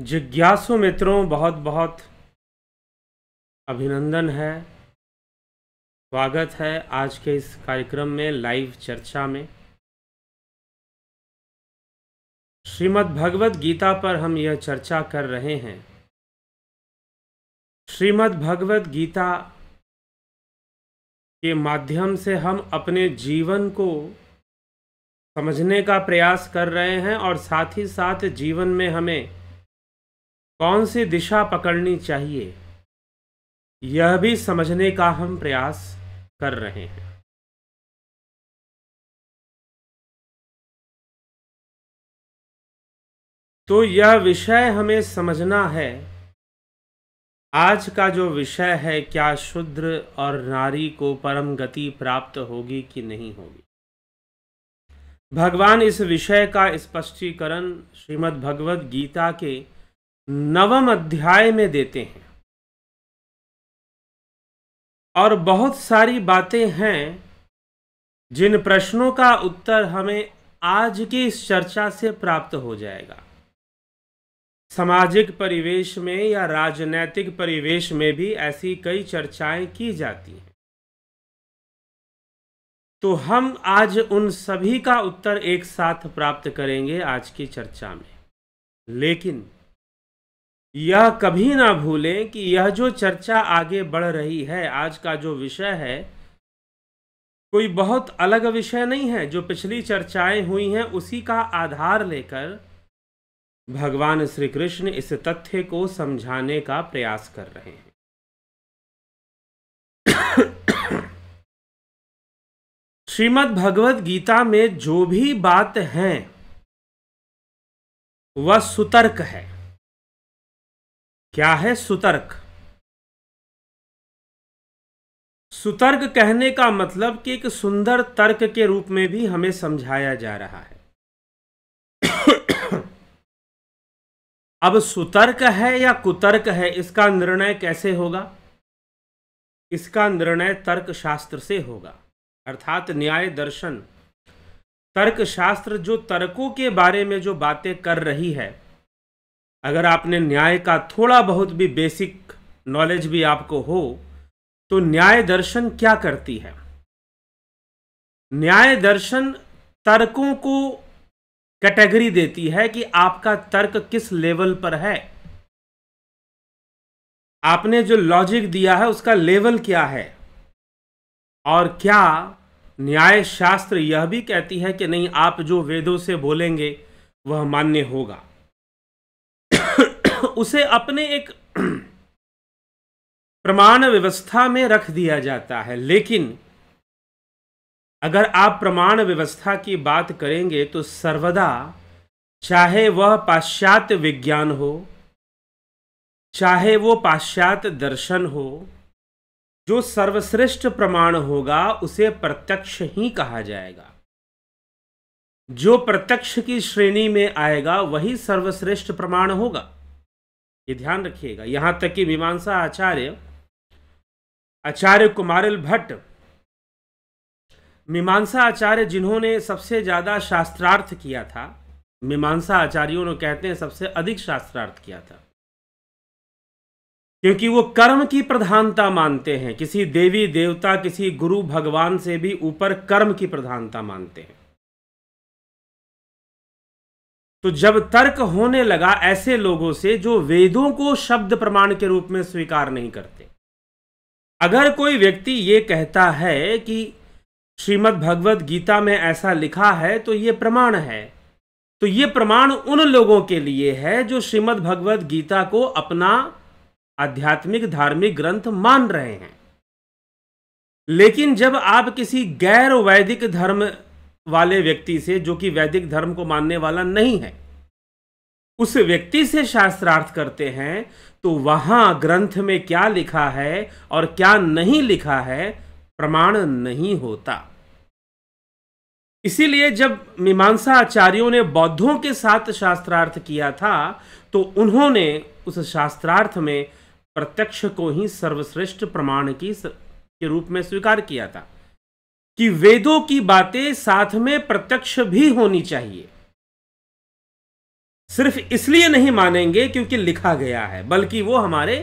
जिज्ञासु मित्रों बहुत बहुत अभिनंदन है स्वागत है आज के इस कार्यक्रम में लाइव चर्चा में श्रीमद् भगवत गीता पर हम यह चर्चा कर रहे हैं श्रीमद् भगवत गीता के माध्यम से हम अपने जीवन को समझने का प्रयास कर रहे हैं और साथ ही साथ जीवन में हमें कौन सी दिशा पकड़नी चाहिए यह भी समझने का हम प्रयास कर रहे हैं तो यह विषय हमें समझना है आज का जो विषय है क्या शुद्र और नारी को परम गति प्राप्त होगी कि नहीं होगी भगवान इस विषय का स्पष्टीकरण श्रीमद् भगवद गीता के नवम अध्याय में देते हैं और बहुत सारी बातें हैं जिन प्रश्नों का उत्तर हमें आज की इस चर्चा से प्राप्त हो जाएगा सामाजिक परिवेश में या राजनैतिक परिवेश में भी ऐसी कई चर्चाएं की जाती हैं तो हम आज उन सभी का उत्तर एक साथ प्राप्त करेंगे आज की चर्चा में लेकिन यह कभी ना भूलें कि यह जो चर्चा आगे बढ़ रही है आज का जो विषय है कोई बहुत अलग विषय नहीं है जो पिछली चर्चाएं हुई हैं उसी का आधार लेकर भगवान श्री कृष्ण इस तथ्य को समझाने का प्रयास कर रहे हैं श्रीमद् भगवत गीता में जो भी बात है वह सुतर्क है क्या है सुतर्क सुतर्क कहने का मतलब कि एक सुंदर तर्क के रूप में भी हमें समझाया जा रहा है अब सुतर्क है या कुतर्क है इसका निर्णय कैसे होगा इसका निर्णय तर्क शास्त्र से होगा अर्थात न्याय दर्शन तर्क शास्त्र जो तर्कों के बारे में जो बातें कर रही है अगर आपने न्याय का थोड़ा बहुत भी बेसिक नॉलेज भी आपको हो तो न्याय दर्शन क्या करती है न्याय दर्शन तर्कों को कैटेगरी देती है कि आपका तर्क किस लेवल पर है आपने जो लॉजिक दिया है उसका लेवल क्या है और क्या न्याय शास्त्र यह भी कहती है कि नहीं आप जो वेदों से बोलेंगे वह मान्य होगा उसे अपने एक प्रमाण व्यवस्था में रख दिया जाता है लेकिन अगर आप प्रमाण व्यवस्था की बात करेंगे तो सर्वदा चाहे वह पाश्चात्य विज्ञान हो चाहे वो पाश्चात्य दर्शन हो जो सर्वश्रेष्ठ प्रमाण होगा उसे प्रत्यक्ष ही कहा जाएगा जो प्रत्यक्ष की श्रेणी में आएगा वही सर्वश्रेष्ठ प्रमाण होगा ये ध्यान रखिएगा यहाँ तक कि मीमांसा आचार्य आचार्य कुमारिल भट्ट मीमांसा आचार्य जिन्होंने सबसे ज़्यादा शास्त्रार्थ किया था मीमांसा आचार्यों ने कहते हैं सबसे अधिक शास्त्रार्थ किया था क्योंकि वो कर्म की प्रधानता मानते हैं किसी देवी देवता किसी गुरु भगवान से भी ऊपर कर्म की प्रधानता मानते हैं तो जब तर्क होने लगा ऐसे लोगों से जो वेदों को शब्द प्रमाण के रूप में स्वीकार नहीं करते अगर कोई व्यक्ति ये कहता है कि श्रीमद् भगवत गीता में ऐसा लिखा है तो ये प्रमाण है तो ये प्रमाण उन लोगों के लिए है जो श्रीमद् भगवद गीता को अपना आध्यात्मिक धार्मिक ग्रंथ मान रहे हैं लेकिन जब आप किसी गैर वैदिक धर्म वाले व्यक्ति से जो कि वैदिक धर्म को मानने वाला नहीं है उस व्यक्ति से शास्त्रार्थ करते हैं तो वहां ग्रंथ में क्या लिखा है और क्या नहीं लिखा है प्रमाण नहीं होता इसीलिए जब मीमांसा आचार्यों ने बौद्धों के साथ शास्त्रार्थ किया था तो उन्होंने उस शास्त्रार्थ में प्रत्यक्ष को ही सर्वश्रेष्ठ प्रमाण की के रूप में स्वीकार किया था कि वेदों की बातें साथ में प्रत्यक्ष भी होनी चाहिए सिर्फ इसलिए नहीं मानेंगे क्योंकि लिखा गया है बल्कि वो हमारे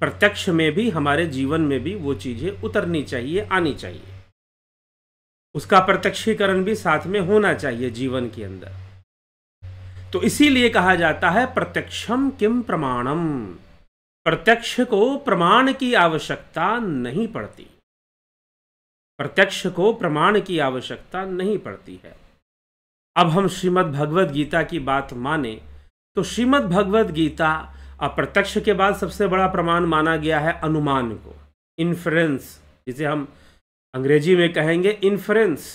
प्रत्यक्ष में भी हमारे जीवन में भी वो चीजें उतरनी चाहिए आनी चाहिए उसका प्रत्यक्षीकरण भी साथ में होना चाहिए जीवन के अंदर तो इसीलिए कहा जाता है प्रत्यक्षम किम प्रमाणम प्रत्यक्ष को प्रमाण की आवश्यकता नहीं पड़ती प्रत्यक्ष को प्रमाण की आवश्यकता नहीं पड़ती है अब हम श्रीमद् भगवद गीता की बात माने तो श्रीमद् भगवद गीता अप्रत्यक्ष के बाद सबसे बड़ा प्रमाण माना गया है अनुमान को इन्फ्रेंस जिसे हम अंग्रेजी में कहेंगे इन्फ्रेंस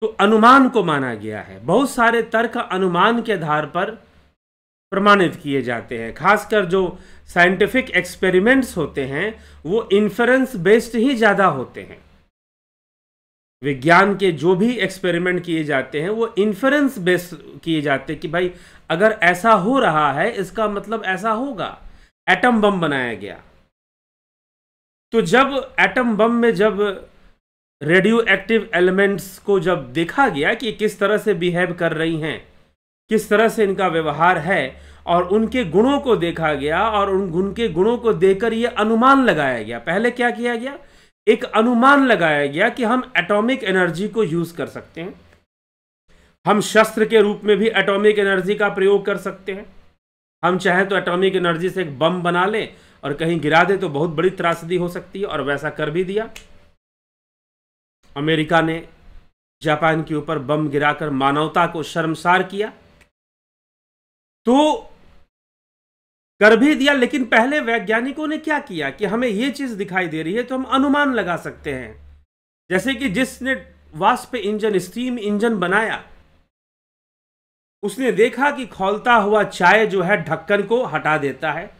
तो अनुमान को माना गया है बहुत सारे तर्क अनुमान के आधार पर प्रमाणित किए जाते हैं खासकर जो साइंटिफिक एक्सपेरिमेंट्स होते हैं वो इन्फ्रेंस बेस्ड ही ज़्यादा होते हैं विज्ञान के जो भी एक्सपेरिमेंट किए जाते हैं वो इन्फ्रेंस बेस्ड किए जाते हैं कि भाई अगर ऐसा हो रहा है इसका मतलब ऐसा होगा एटम बम बनाया गया तो जब एटम बम में जब रेडियो एक्टिव एलिमेंट्स को जब देखा गया कि किस तरह से बिहेव कर रही हैं किस तरह से इनका व्यवहार है और उनके गुणों को देखा गया और उन गुण के गुणों को देखकर यह अनुमान लगाया गया पहले क्या किया गया एक अनुमान लगाया गया कि हम एटॉमिक एनर्जी को यूज कर सकते हैं हम शस्त्र के रूप में भी एटॉमिक एनर्जी का प्रयोग कर सकते हैं हम चाहें तो एटॉमिक एनर्जी से एक बम बना लें और कहीं गिरा दे तो बहुत बड़ी त्रासदी हो सकती है और वैसा कर भी दिया अमेरिका ने जापान के ऊपर बम गिराकर मानवता को शर्मसार किया तो कर भी दिया लेकिन पहले वैज्ञानिकों ने क्या किया कि हमें यह चीज दिखाई दे रही है तो हम अनुमान लगा सकते हैं जैसे कि जिसने वास्प इंजन स्टीम इंजन बनाया उसने देखा कि खोलता हुआ चाय जो है ढक्कन को हटा देता है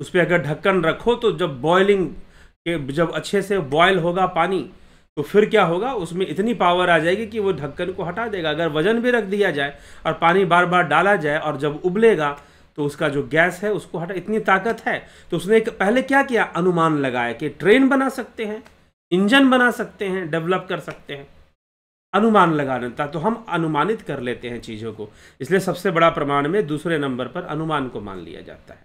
उस पर अगर ढक्कन रखो तो जब बॉयलिंग जब अच्छे से बॉयल होगा पानी तो फिर क्या होगा उसमें इतनी पावर आ जाएगी कि वो ढक्कन को हटा देगा अगर वजन भी रख दिया जाए और पानी बार बार डाला जाए और जब उबलेगा तो उसका जो गैस है उसको हटा इतनी ताकत है तो उसने पहले क्या किया अनुमान लगाया कि ट्रेन बना सकते हैं इंजन बना सकते हैं डेवलप कर सकते हैं अनुमान लगा लेता तो हम अनुमानित कर लेते हैं चीज़ों को इसलिए सबसे बड़ा प्रमाण में दूसरे नंबर पर अनुमान को मान लिया जाता है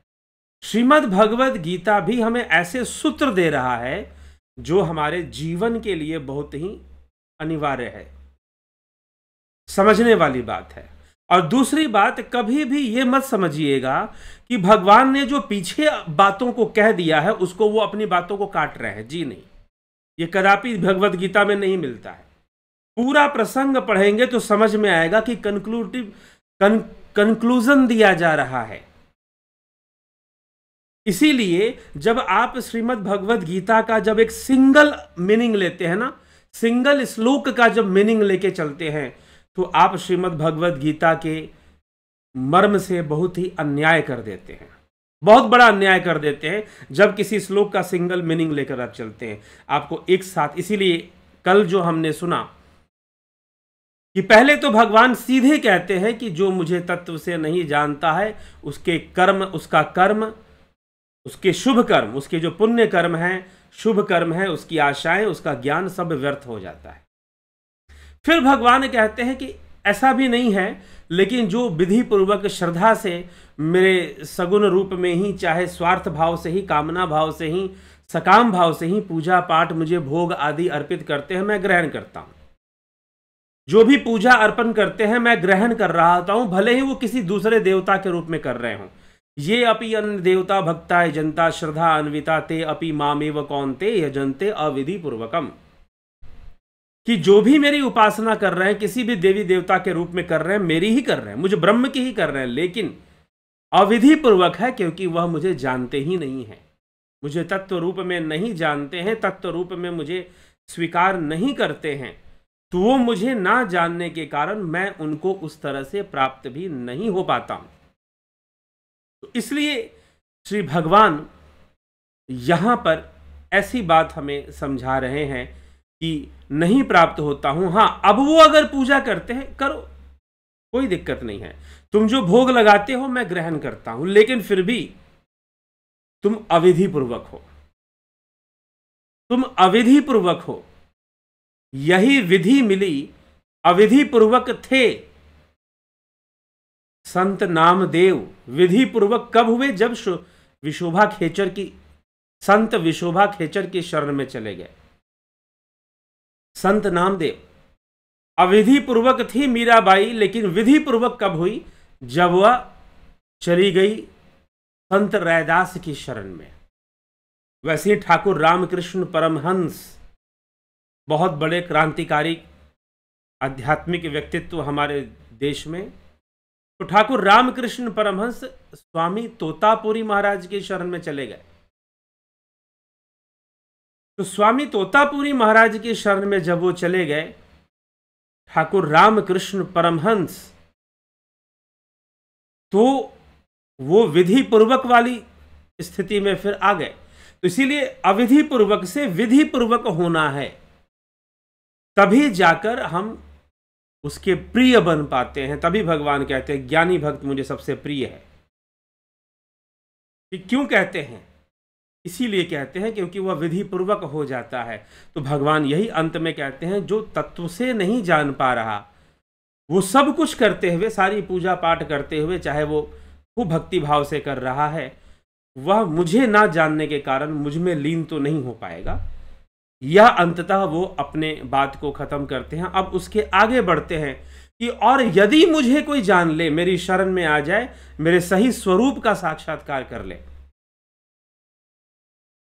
श्रीमद् भगवद गीता भी हमें ऐसे सूत्र दे रहा है जो हमारे जीवन के लिए बहुत ही अनिवार्य है समझने वाली बात है और दूसरी बात कभी भी ये मत समझिएगा कि भगवान ने जो पीछे बातों को कह दिया है उसको वो अपनी बातों को काट रहे हैं जी नहीं ये कदापि भगवत गीता में नहीं मिलता है पूरा प्रसंग पढ़ेंगे तो समझ में आएगा कि कंक्लूटिव कन, कंक्लूजन दिया जा रहा है इसीलिए जब आप श्रीमद् भगवद गीता का जब एक सिंगल मीनिंग लेते हैं ना सिंगल श्लोक का जब मीनिंग लेके चलते हैं तो आप श्रीमद् भगवद गीता के मर्म से बहुत ही अन्याय कर देते हैं बहुत बड़ा अन्याय कर देते हैं जब किसी श्लोक का सिंगल मीनिंग लेकर आप चलते हैं आपको एक साथ इसीलिए कल जो हमने सुना कि पहले तो भगवान सीधे कहते हैं कि जो मुझे तत्व से नहीं जानता है उसके कर्म उसका कर्म उसके शुभ कर्म उसके जो पुण्य कर्म हैं शुभ कर्म है उसकी आशाएं उसका ज्ञान सब व्यर्थ हो जाता है फिर भगवान कहते हैं कि ऐसा भी नहीं है लेकिन जो विधि पूर्वक श्रद्धा से मेरे सगुण रूप में ही चाहे स्वार्थ भाव से ही कामना भाव से ही सकाम भाव से ही पूजा पाठ मुझे भोग आदि अर्पित करते हैं मैं ग्रहण करता हूँ जो भी पूजा अर्पण करते हैं मैं ग्रहण कर रहा होता हूं भले ही वो किसी दूसरे देवता के रूप में कर रहे हों ये अपि अन्य देवता भक्ताय जनता श्रद्धा अन्विता ते अपि मामेव ते यजनते अविधि पूर्वकम कि जो भी मेरी उपासना कर रहे हैं किसी भी देवी देवता के रूप में कर रहे हैं मेरी ही कर रहे हैं मुझे ब्रह्म की ही कर रहे हैं लेकिन अविधि पूर्वक है क्योंकि वह मुझे जानते ही नहीं है मुझे तत्व रूप में नहीं जानते हैं तत्व रूप में मुझे स्वीकार नहीं करते हैं तो वो मुझे ना जानने के कारण मैं उनको उस तरह से प्राप्त भी नहीं हो पाता हूं तो इसलिए श्री भगवान यहाँ पर ऐसी बात हमें समझा रहे हैं कि नहीं प्राप्त होता हूं हाँ अब वो अगर पूजा करते हैं करो कोई दिक्कत नहीं है तुम जो भोग लगाते हो मैं ग्रहण करता हूं लेकिन फिर भी तुम अविधि पूर्वक हो तुम अविधि पूर्वक हो यही विधि मिली अविधि पूर्वक थे संत नामदेव विधि पूर्वक कब हुए जब विशोभा खेचर की संत विशोभा खेचर की शरण में चले गए संत नामदेव अविधि पूर्वक थी मीराबाई लेकिन विधि पूर्वक कब हुई जब वह चली गई संत रैदास की शरण में वैसे ही ठाकुर रामकृष्ण परमहंस बहुत बड़े क्रांतिकारी आध्यात्मिक व्यक्तित्व हमारे देश में तो ठाकुर रामकृष्ण परमहंस स्वामी तोतापुरी महाराज के शरण में चले गए तो स्वामी तोतापुरी महाराज के शरण में जब वो चले गए ठाकुर रामकृष्ण परमहंस तो वो विधि पूर्वक वाली स्थिति में फिर आ गए तो इसीलिए अविधि पूर्वक से विधि पूर्वक होना है तभी जाकर हम उसके प्रिय बन पाते हैं तभी भगवान कहते हैं ज्ञानी भक्त मुझे सबसे प्रिय है कि क्यों कहते हैं इसीलिए कहते हैं क्योंकि वह विधि पूर्वक हो जाता है तो भगवान यही अंत में कहते हैं जो तत्व से नहीं जान पा रहा वो सब कुछ करते हुए सारी पूजा पाठ करते हुए चाहे वो खूब भक्ति भाव से कर रहा है वह मुझे ना जानने के कारण मुझ में लीन तो नहीं हो पाएगा यह अंततः वो अपने बात को ख़त्म करते हैं अब उसके आगे बढ़ते हैं कि और यदि मुझे कोई जान ले मेरी शरण में आ जाए मेरे सही स्वरूप का साक्षात्कार कर ले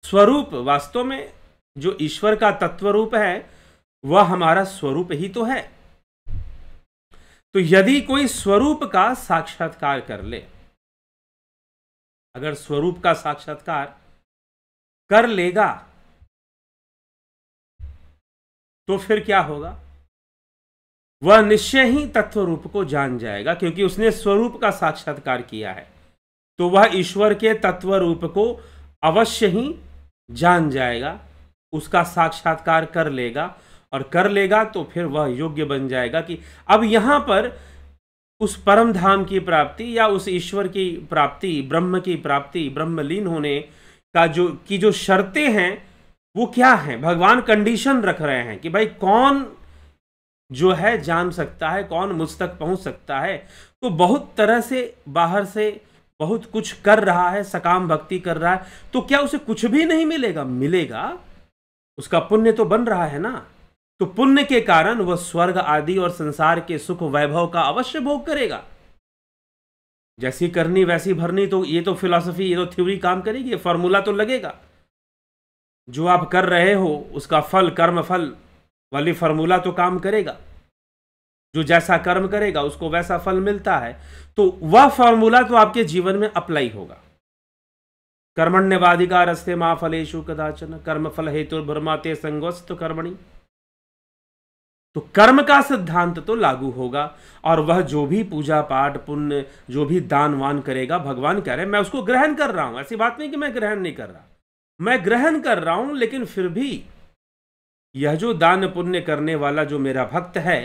स्वरूप वास्तव में जो ईश्वर का तत्व रूप है वह हमारा स्वरूप ही तो है तो यदि कोई स्वरूप का साक्षात्कार कर ले अगर स्वरूप का साक्षात्कार कर लेगा तो फिर क्या होगा वह निश्चय ही तत्व रूप को जान जाएगा क्योंकि उसने स्वरूप का साक्षात्कार किया है तो वह ईश्वर के तत्व रूप को अवश्य ही जान जाएगा उसका साक्षात्कार कर लेगा और कर लेगा तो फिर वह योग्य बन जाएगा कि अब यहां पर उस परम धाम की प्राप्ति या उस ईश्वर की प्राप्ति ब्रह्म की प्राप्ति ब्रह्मलीन होने का जो की जो शर्तें हैं वो क्या है भगवान कंडीशन रख रहे हैं कि भाई कौन जो है जान सकता है कौन मुझ तक पहुंच सकता है तो बहुत तरह से बाहर से बहुत कुछ कर रहा है सकाम भक्ति कर रहा है तो क्या उसे कुछ भी नहीं मिलेगा मिलेगा उसका पुण्य तो बन रहा है ना तो पुण्य के कारण वह स्वर्ग आदि और संसार के सुख वैभव का अवश्य भोग करेगा जैसी करनी वैसी भरनी तो ये तो फिलॉसफी ये तो थ्योरी काम करेगी ये फॉर्मूला तो लगेगा जो आप कर रहे हो उसका फल कर्म फल वाली फार्मूला तो काम करेगा जो जैसा कर्म करेगा उसको वैसा फल मिलता है तो वह फार्मूला तो आपके जीवन में अप्लाई होगा कर्मण्यवाधिका रस्ते मा फलेशु कदाचन कर्म फल हेतु भ्रमाते संगोस्त कर्मणि तो कर्म का सिद्धांत तो लागू होगा और वह जो भी पूजा पाठ पुण्य जो भी दान वान करेगा भगवान कह रहे मैं उसको ग्रहण कर रहा हूं ऐसी बात नहीं कि मैं ग्रहण नहीं कर रहा मैं ग्रहण कर रहा हूं लेकिन फिर भी यह जो दान पुण्य करने वाला जो मेरा भक्त है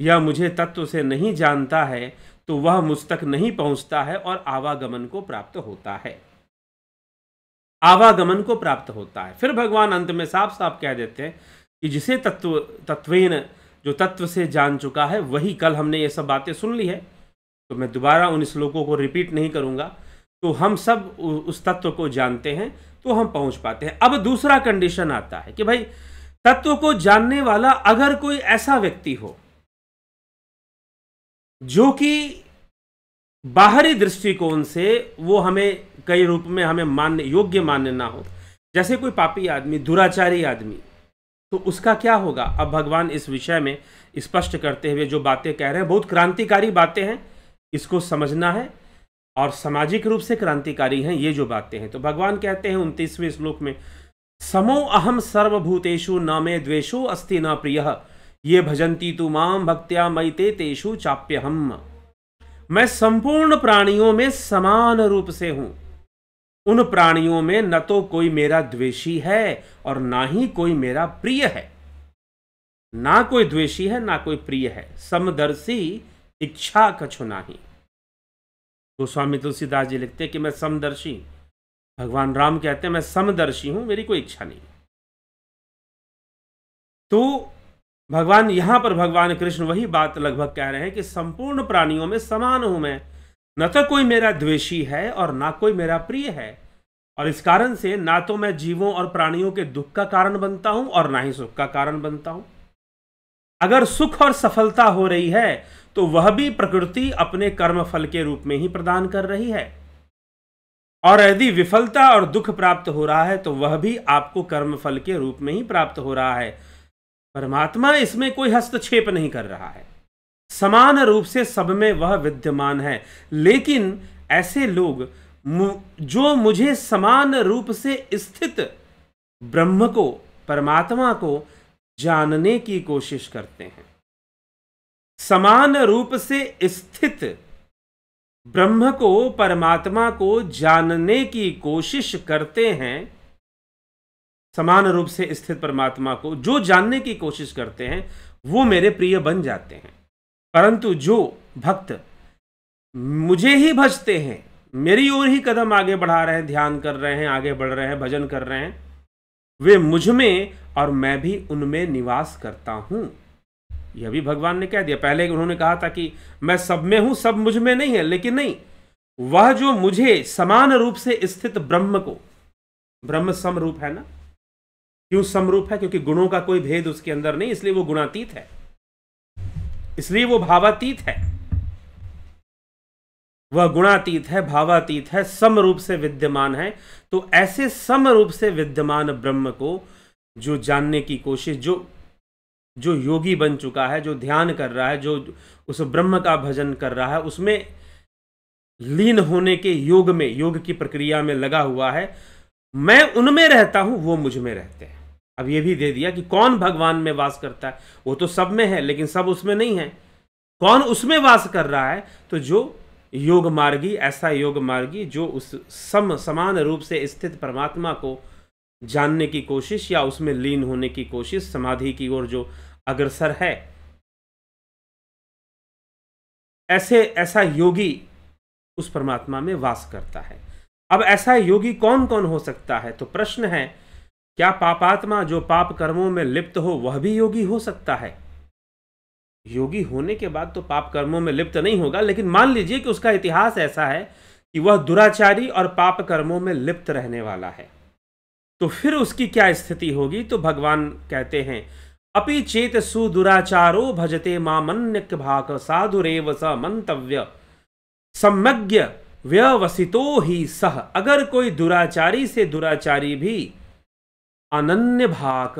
यह मुझे तत्व से नहीं जानता है तो वह मुझ तक नहीं पहुंचता है और आवागमन को प्राप्त होता है आवागमन को प्राप्त होता है फिर भगवान अंत में साफ साफ कह देते हैं कि जिसे तत्व तत्वेन जो तत्व से जान चुका है वही कल हमने ये सब बातें सुन ली है तो मैं दोबारा उन श्लोकों को रिपीट नहीं करूंगा तो हम सब उस तत्व को जानते हैं तो हम पहुंच पाते हैं अब दूसरा कंडीशन आता है कि भाई तत्व को जानने वाला अगर कोई ऐसा व्यक्ति हो जो कि बाहरी दृष्टिकोण से वो हमें कई रूप में हमें मान्य योग्य मान्य ना हो जैसे कोई पापी आदमी दुराचारी आदमी तो उसका क्या होगा अब भगवान इस विषय में स्पष्ट करते हुए जो बातें कह रहे हैं बहुत क्रांतिकारी बातें हैं इसको समझना है और सामाजिक रूप से क्रांतिकारी हैं ये जो बातें हैं तो भगवान कहते हैं उनतीसवें श्लोक में समो अहम सर्वभूतेषु न मे द्वेशो अस्ति न प्रिय ये भजंती तु माम भक्त्या ते तेषु चाप्य हम मैं संपूर्ण प्राणियों में समान रूप से हूं उन प्राणियों में न तो कोई मेरा द्वेषी है और ना ही कोई मेरा प्रिय है ना कोई द्वेषी है ना कोई प्रिय है समदर्शी इच्छा कछु नाही गोस्वामी तुलसीदास जी लिखते हैं कि मैं समदर्शी भगवान राम कहते हैं मैं समदर्शी हूं मेरी कोई इच्छा नहीं तो भगवान यहां पर भगवान कृष्ण वही बात लगभग कह रहे हैं कि संपूर्ण प्राणियों में समान हूं मैं न तो कोई मेरा द्वेषी है और ना कोई मेरा प्रिय है और इस कारण से ना तो मैं जीवों और प्राणियों के दुख का कारण बनता हूं और ना ही सुख का कारण बनता हूं अगर सुख और सफलता हो रही है तो वह भी प्रकृति अपने कर्म फल के रूप में ही प्रदान कर रही है और यदि विफलता और दुख प्राप्त हो रहा है तो वह भी आपको कर्म फल के रूप में ही प्राप्त हो रहा है परमात्मा इसमें कोई हस्तक्षेप नहीं कर रहा है समान रूप से सब में वह विद्यमान है लेकिन ऐसे लोग जो मुझे समान रूप से स्थित ब्रह्म को परमात्मा को जानने की कोशिश करते हैं समान रूप से स्थित ब्रह्म को परमात्मा को जानने की कोशिश करते हैं समान रूप से स्थित परमात्मा को जो जानने की कोशिश करते हैं वो मेरे प्रिय बन जाते हैं परंतु जो भक्त मुझे ही भजते हैं मेरी ओर ही कदम आगे बढ़ा रहे हैं ध्यान कर रहे हैं आगे बढ़ रहे हैं भजन कर रहे हैं वे मुझ में और मैं भी उनमें निवास करता हूँ यह भी भगवान ने कह दिया पहले उन्होंने कहा था कि मैं सब में हूं सब मुझ में नहीं है लेकिन नहीं वह जो मुझे समान रूप से स्थित ब्रह्म को ब्रह्म समरूप है ना क्यों समरूप है क्योंकि गुणों का कोई भेद उसके अंदर नहीं इसलिए वो गुणातीत है इसलिए वो भावातीत है वह गुणातीत है भावातीत है समरूप से विद्यमान है तो ऐसे समरूप से विद्यमान ब्रह्म को जो जानने की कोशिश जो जो योगी बन चुका है जो ध्यान कर रहा है जो उस ब्रह्म का भजन कर रहा है उसमें लीन होने के योग में योग की प्रक्रिया में लगा हुआ है मैं उनमें रहता हूं वो मुझ में रहते हैं अब ये भी दे दिया कि कौन भगवान में वास करता है वो तो सब में है लेकिन सब उसमें नहीं है कौन उसमें वास कर रहा है तो जो योग मार्गी ऐसा योग मार्गी जो उस सम समान रूप से स्थित परमात्मा को जानने की कोशिश या उसमें लीन होने की कोशिश समाधि की ओर जो अग्रसर है ऐसे ऐसा योगी उस परमात्मा में वास करता है अब ऐसा योगी कौन कौन हो सकता है तो प्रश्न है क्या पापात्मा जो पाप कर्मों में लिप्त हो वह भी योगी हो सकता है योगी होने के बाद तो पाप कर्मों में लिप्त नहीं होगा लेकिन मान लीजिए कि उसका इतिहास ऐसा है कि वह दुराचारी और पाप कर्मों में लिप्त रहने वाला है तो फिर उसकी क्या स्थिति होगी तो भगवान कहते हैं अपि चेत सुदुराचारो भजते मामन्यक भाक साधुरेव स मंतव्य सम्यज्ञ व्यवसितो ही सह अगर कोई दुराचारी से दुराचारी भी अनन्य भाक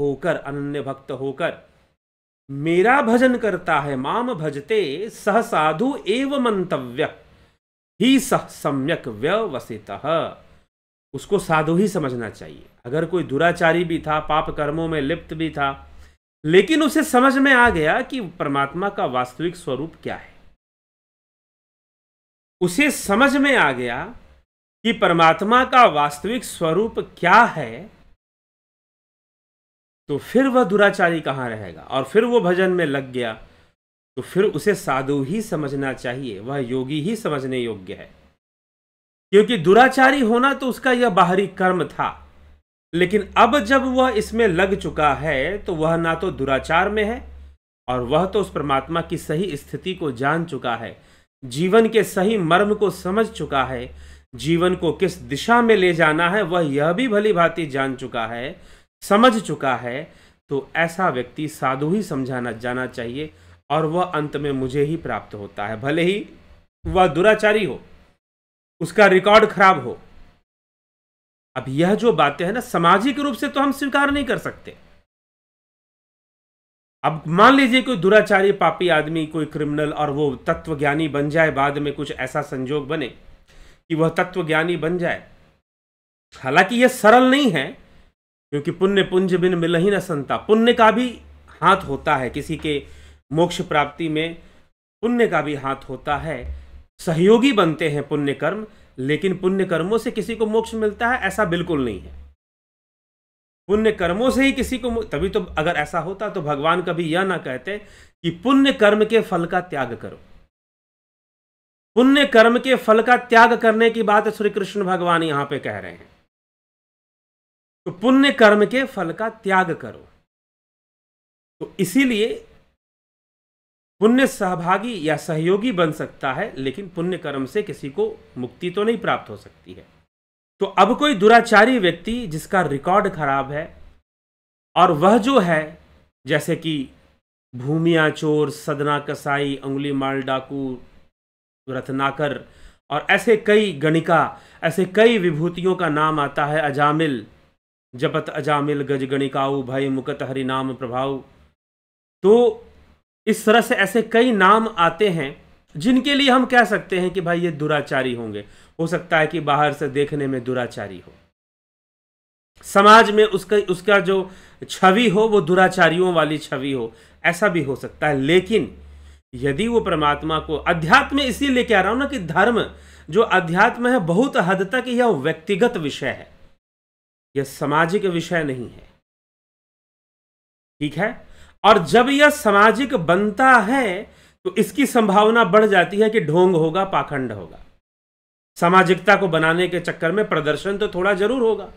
होकर अनन्य भक्त होकर मेरा भजन करता है माम भजते सह साधु एव मंतव्य ही सह सम्यक व्यवसित उसको साधु ही समझना चाहिए अगर कोई दुराचारी भी था पाप कर्मों में लिप्त भी था लेकिन उसे समझ में आ गया कि परमात्मा का वास्तविक स्वरूप क्या है उसे समझ में आ गया कि परमात्मा का वास्तविक स्वरूप क्या है तो फिर वह दुराचारी कहां रहेगा और फिर वह भजन में लग गया तो फिर उसे साधु ही समझना चाहिए वह योगी ही समझने योग्य है क्योंकि दुराचारी होना तो उसका यह बाहरी कर्म था लेकिन अब जब वह इसमें लग चुका है तो वह ना तो दुराचार में है और वह तो उस परमात्मा की सही स्थिति को जान चुका है जीवन के सही मर्म को समझ चुका है जीवन को किस दिशा में ले जाना है वह यह भी भली भांति जान चुका है समझ चुका है तो ऐसा व्यक्ति साधु ही समझाना जाना चाहिए और वह अंत में मुझे ही प्राप्त होता है भले ही वह दुराचारी हो उसका रिकॉर्ड खराब हो अब यह जो बातें हैं ना सामाजिक रूप से तो हम स्वीकार नहीं कर सकते अब मान लीजिए कोई दुराचारी पापी आदमी कोई क्रिमिनल और वो तत्वज्ञानी बन जाए बाद में कुछ ऐसा संजोग बने कि वह तत्वज्ञानी बन जाए हालांकि यह सरल नहीं है क्योंकि पुण्य पुंज बिन मिल ही न संता पुण्य का भी हाथ होता है किसी के मोक्ष प्राप्ति में पुण्य का भी हाथ होता है सहयोगी बनते हैं पुण्य कर्म लेकिन पुण्य कर्मों से किसी को मोक्ष मिलता है ऐसा बिल्कुल नहीं है पुण्य कर्मों से ही किसी को तभी तो अगर ऐसा होता तो भगवान कभी यह ना कहते कि पुण्य कर्म के फल का त्याग करो पुण्य कर्म के फल का त्याग करने की बात श्री कृष्ण भगवान यहां पे कह रहे हैं तो पुण्य कर्म के फल का त्याग करो तो इसीलिए पुण्य सहभागी या सहयोगी बन सकता है लेकिन पुण्य कर्म से किसी को मुक्ति तो नहीं प्राप्त हो सकती है तो अब कोई दुराचारी व्यक्ति जिसका रिकॉर्ड खराब है और वह जो है जैसे कि भूमिया चोर सदना कसाई उंगली माल डाकू रत्नाकर और ऐसे कई गणिका ऐसे कई विभूतियों का नाम आता है अजामिल जपत अजामिल गज गणिकाऊ भय मुकत हरि नाम प्रभाव तो इस तरह से ऐसे कई नाम आते हैं जिनके लिए हम कह सकते हैं कि भाई ये दुराचारी होंगे हो सकता है कि बाहर से देखने में दुराचारी हो समाज में उसका उसका जो छवि हो वो दुराचारियों वाली छवि हो ऐसा भी हो सकता है लेकिन यदि वो परमात्मा को अध्यात्म इसीलिए कह रहा हूं ना कि धर्म जो अध्यात्म है बहुत हद तक यह व्यक्तिगत विषय है यह सामाजिक विषय नहीं है ठीक है और जब यह सामाजिक बनता है तो इसकी संभावना बढ़ जाती है कि ढोंग होगा पाखंड होगा सामाजिकता को बनाने के चक्कर में प्रदर्शन तो थोड़ा जरूर होगा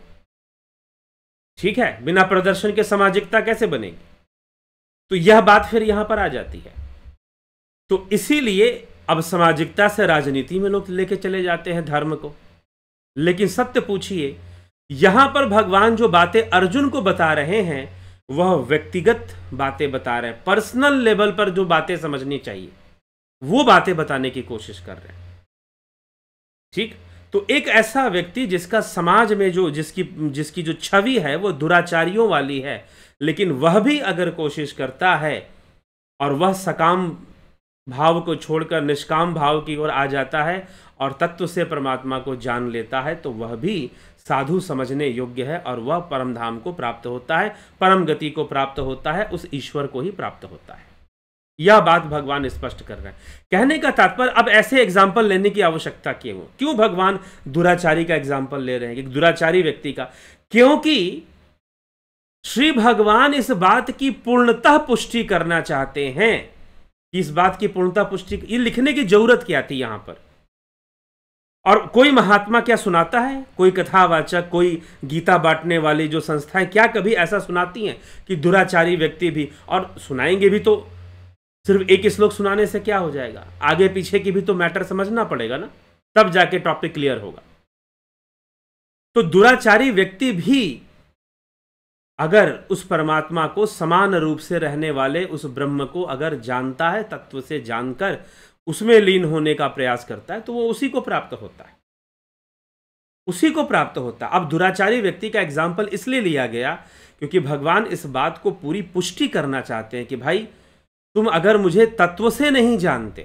ठीक है बिना प्रदर्शन के सामाजिकता कैसे बनेगी तो यह बात फिर यहां पर आ जाती है तो इसीलिए अब सामाजिकता से राजनीति में लोग लेके चले जाते हैं धर्म को लेकिन सत्य पूछिए यहां पर भगवान जो बातें अर्जुन को बता रहे हैं वह व्यक्तिगत बातें बता रहे हैं पर्सनल लेवल पर जो बातें समझनी चाहिए वो बातें बताने की कोशिश कर रहे हैं ठीक तो एक ऐसा व्यक्ति जिसका समाज में जो जिसकी जिसकी जो छवि है वो दुराचारियों वाली है लेकिन वह भी अगर कोशिश करता है और वह सकाम भाव को छोड़कर निष्काम भाव की ओर आ जाता है और तत्व से परमात्मा को जान लेता है तो वह भी साधु समझने योग्य है और वह परम धाम को प्राप्त होता है परम गति को प्राप्त होता है उस ईश्वर को ही प्राप्त होता है यह बात भगवान स्पष्ट कर रहे हैं कहने का तात्पर्य अब ऐसे एग्जाम्पल लेने की आवश्यकता क्यों क्यों भगवान दुराचारी का एग्जाम्पल ले रहे हैं एक दुराचारी व्यक्ति का क्योंकि श्री भगवान इस बात की पूर्णतः पुष्टि करना चाहते हैं इस बात की पूर्णतः पुष्टि ये लिखने की जरूरत क्या थी यहां पर और कोई महात्मा क्या सुनाता है कोई कथावाचक कोई गीता बांटने वाली जो संस्थाएं क्या कभी ऐसा सुनाती हैं कि दुराचारी व्यक्ति भी और सुनाएंगे भी तो सिर्फ एक श्लोक सुनाने से क्या हो जाएगा आगे पीछे की भी तो मैटर समझना पड़ेगा ना तब जाके टॉपिक क्लियर होगा तो दुराचारी व्यक्ति भी अगर उस परमात्मा को समान रूप से रहने वाले उस ब्रह्म को अगर जानता है तत्व से जानकर उसमें लीन होने का प्रयास करता है तो वो उसी को प्राप्त होता है उसी को प्राप्त होता है अब दुराचारी व्यक्ति का एग्जाम्पल इसलिए लिया गया क्योंकि भगवान इस बात को पूरी पुष्टि करना चाहते हैं कि भाई तुम अगर मुझे तत्व से नहीं जानते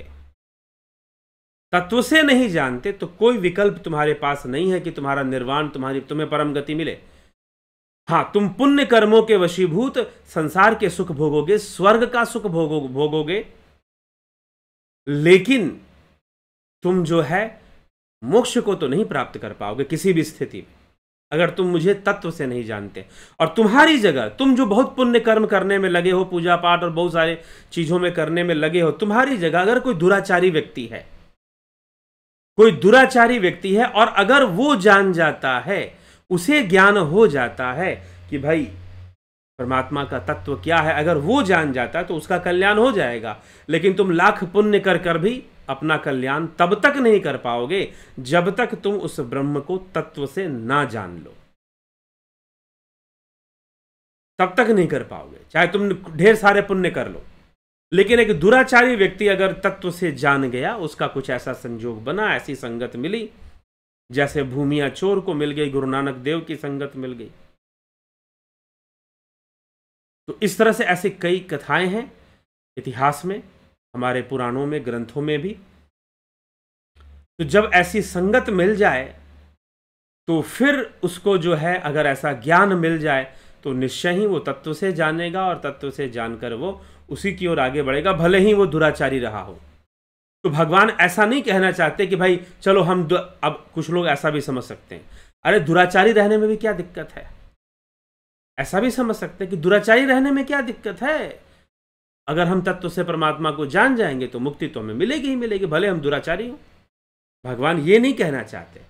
तत्व से नहीं जानते तो कोई विकल्प तुम्हारे पास नहीं है कि तुम्हारा निर्वाण तुम्हारी तुम्हें परम गति मिले हाँ तुम पुण्य कर्मों के वशीभूत संसार के सुख भोगोगे स्वर्ग का सुख भोगो लेकिन तुम जो है मोक्ष को तो नहीं प्राप्त कर पाओगे किसी भी स्थिति में अगर तुम मुझे तत्व से नहीं जानते और तुम्हारी जगह तुम जो बहुत पुण्य कर्म करने में लगे हो पूजा पाठ और बहुत सारे चीजों में करने में लगे हो तुम्हारी जगह अगर कोई दुराचारी व्यक्ति है कोई दुराचारी व्यक्ति है और अगर वो जान जाता है उसे ज्ञान हो जाता है कि भाई परमात्मा का तत्व क्या है अगर वो जान जाता तो उसका कल्याण हो जाएगा लेकिन तुम लाख पुण्य कर कर भी अपना कल्याण तब तक नहीं कर पाओगे जब तक तुम उस ब्रह्म को तत्व से ना जान लो तब तक नहीं कर पाओगे चाहे तुम ढेर सारे पुण्य कर लो लेकिन एक दुराचारी व्यक्ति अगर तत्व से जान गया उसका कुछ ऐसा संजोग बना ऐसी संगत मिली जैसे भूमिया चोर को मिल गई गुरु नानक देव की संगत मिल गई तो इस तरह से ऐसे कई कथाएं हैं इतिहास में हमारे पुराणों में ग्रंथों में भी तो जब ऐसी संगत मिल जाए तो फिर उसको जो है अगर ऐसा ज्ञान मिल जाए तो निश्चय ही वो तत्व से जानेगा और तत्व से जानकर वो उसी की ओर आगे बढ़ेगा भले ही वो दुराचारी रहा हो तो भगवान ऐसा नहीं कहना चाहते कि भाई चलो हम अब कुछ लोग ऐसा भी समझ सकते हैं अरे दुराचारी रहने में भी क्या दिक्कत है ऐसा भी समझ सकते हैं कि दुराचारी रहने में क्या दिक्कत है अगर हम तत्व से परमात्मा को जान जाएंगे तो मुक्ति तो हमें मिलेगी ही मिलेगी भले हम दुराचारी हों भगवान ये नहीं कहना चाहते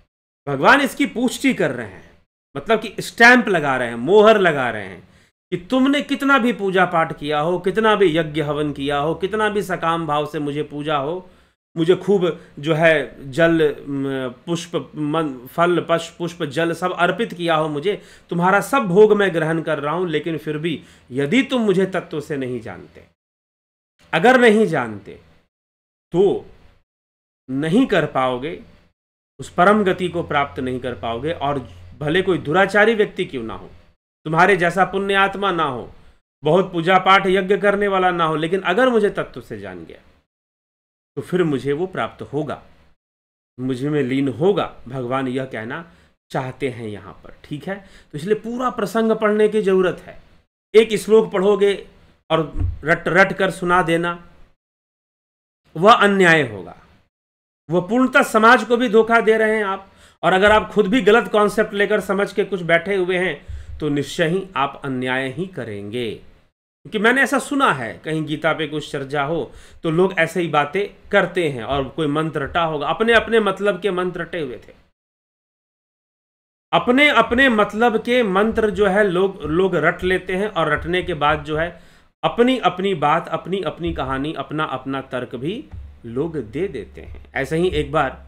भगवान इसकी पुष्टि कर रहे हैं मतलब कि स्टैंप लगा रहे हैं मोहर लगा रहे हैं कि तुमने कितना भी पूजा पाठ किया हो कितना भी यज्ञ हवन किया हो कितना भी सकाम भाव से मुझे पूजा हो मुझे खूब जो है जल पुष्प मन फल पश पुष्प जल सब अर्पित किया हो मुझे तुम्हारा सब भोग मैं ग्रहण कर रहा हूं लेकिन फिर भी यदि तुम मुझे तत्व से नहीं जानते अगर नहीं जानते तो नहीं कर पाओगे उस परम गति को प्राप्त नहीं कर पाओगे और भले कोई दुराचारी व्यक्ति क्यों ना हो तुम्हारे जैसा पुण्य आत्मा ना हो बहुत पूजा पाठ यज्ञ करने वाला ना हो लेकिन अगर मुझे तत्व से जान गया तो फिर मुझे वो प्राप्त होगा मुझे में लीन होगा भगवान यह कहना चाहते हैं यहाँ पर ठीक है तो इसलिए पूरा प्रसंग पढ़ने की जरूरत है एक श्लोक पढ़ोगे और रट रट कर सुना देना वह अन्याय होगा वह पूर्णतः समाज को भी धोखा दे रहे हैं आप और अगर आप खुद भी गलत कॉन्सेप्ट लेकर समझ के कुछ बैठे हुए हैं तो निश्चय ही आप अन्याय ही करेंगे क्योंकि मैंने ऐसा सुना है कहीं गीता पे कुछ चर्चा हो तो लोग ऐसे ही बातें करते हैं और कोई मंत्र रटा होगा अपने अपने मतलब के मंत्र रटे हुए थे अपने अपने मतलब के मंत्र जो है लोग लोग रट लेते हैं और रटने के बाद जो है अपनी अपनी बात अपनी अपनी कहानी अपना अपना तर्क भी लोग दे देते हैं ऐसे ही एक बार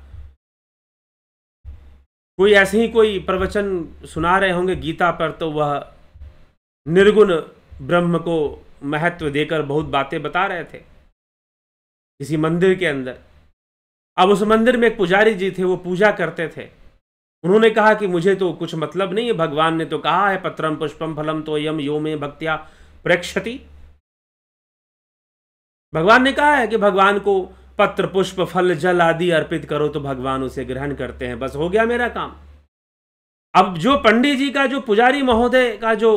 कोई ऐसे ही कोई प्रवचन सुना रहे होंगे गीता पर तो वह निर्गुण ब्रह्म को महत्व देकर बहुत बातें बता रहे थे किसी मंदिर के अंदर अब उस मंदिर में एक पुजारी जी थे वो पूजा करते थे उन्होंने कहा कि मुझे तो कुछ मतलब नहीं है भगवान ने तो कहा है पत्रम पुष्पम फलम तो यम यो में भक्तिया प्रेक्षति भगवान ने कहा है कि भगवान को पत्र पुष्प फल जल आदि अर्पित करो तो भगवान उसे ग्रहण करते हैं बस हो गया मेरा काम अब जो पंडित जी का जो पुजारी महोदय का जो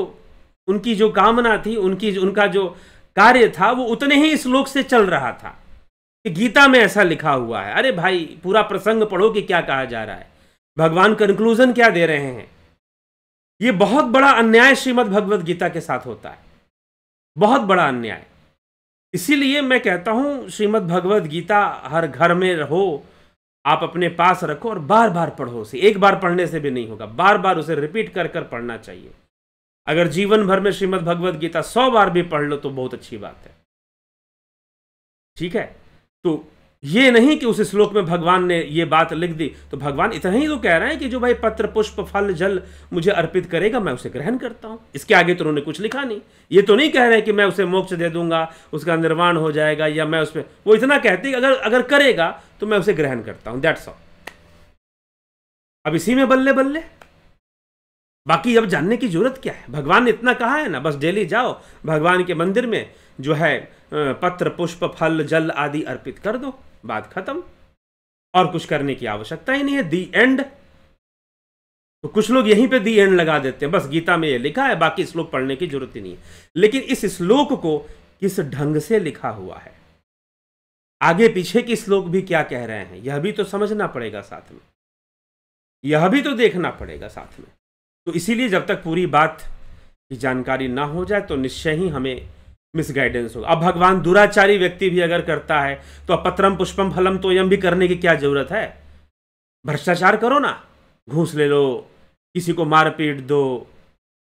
उनकी जो कामना थी उनकी उनका जो कार्य था वो उतने ही श्लोक से चल रहा था कि गीता में ऐसा लिखा हुआ है अरे भाई पूरा प्रसंग पढ़ो कि क्या कहा जा रहा है भगवान कंक्लूजन क्या दे रहे हैं ये बहुत बड़ा अन्याय श्रीमद भगवद गीता के साथ होता है बहुत बड़ा अन्याय इसीलिए मैं कहता हूं श्रीमद भगवद गीता हर घर में रहो आप अपने पास रखो और बार बार पढ़ो उसे एक बार पढ़ने से भी नहीं होगा बार बार उसे रिपीट कर कर पढ़ना चाहिए अगर जीवन भर में श्रीमद भगवद गीता सौ बार भी पढ़ लो तो बहुत अच्छी बात है ठीक है तो ये नहीं कि उस श्लोक में भगवान ने ये बात लिख दी तो भगवान इतना ही तो कह रहे हैं कि जो भाई पत्र पुष्प फल जल मुझे अर्पित करेगा मैं उसे ग्रहण करता हूं इसके आगे तो उन्होंने कुछ लिखा नहीं ये तो नहीं कह रहे हैं कि मैं उसे मोक्ष दे दूंगा उसका निर्माण हो जाएगा या मैं उसमें वो इतना कहते अगर अगर करेगा तो मैं उसे ग्रहण करता हूं दैट्स ऑल अब इसी में बल्ले बल्ले बाकी अब जानने की जरूरत क्या है भगवान ने इतना कहा है ना बस डेली जाओ भगवान के मंदिर में जो है पत्र पुष्प फल जल आदि अर्पित कर दो बात खत्म और कुछ करने की आवश्यकता ही नहीं है दी एंड तो कुछ लोग यहीं पे दी एंड लगा देते हैं बस गीता में ये लिखा है बाकी श्लोक पढ़ने की जरूरत ही नहीं है लेकिन इस श्लोक को किस ढंग से लिखा हुआ है आगे पीछे के श्लोक भी क्या कह रहे हैं यह भी तो समझना पड़ेगा साथ में यह भी तो देखना पड़ेगा साथ में तो इसीलिए जब तक पूरी बात की जानकारी ना हो जाए तो निश्चय ही हमें मिसगाइडेंस होगा अब भगवान दुराचारी व्यक्ति भी अगर करता है तो अब पत्रम पुष्पम फलम तो यम भी करने की क्या जरूरत है भ्रष्टाचार करो ना घूस ले लो किसी को मारपीट दो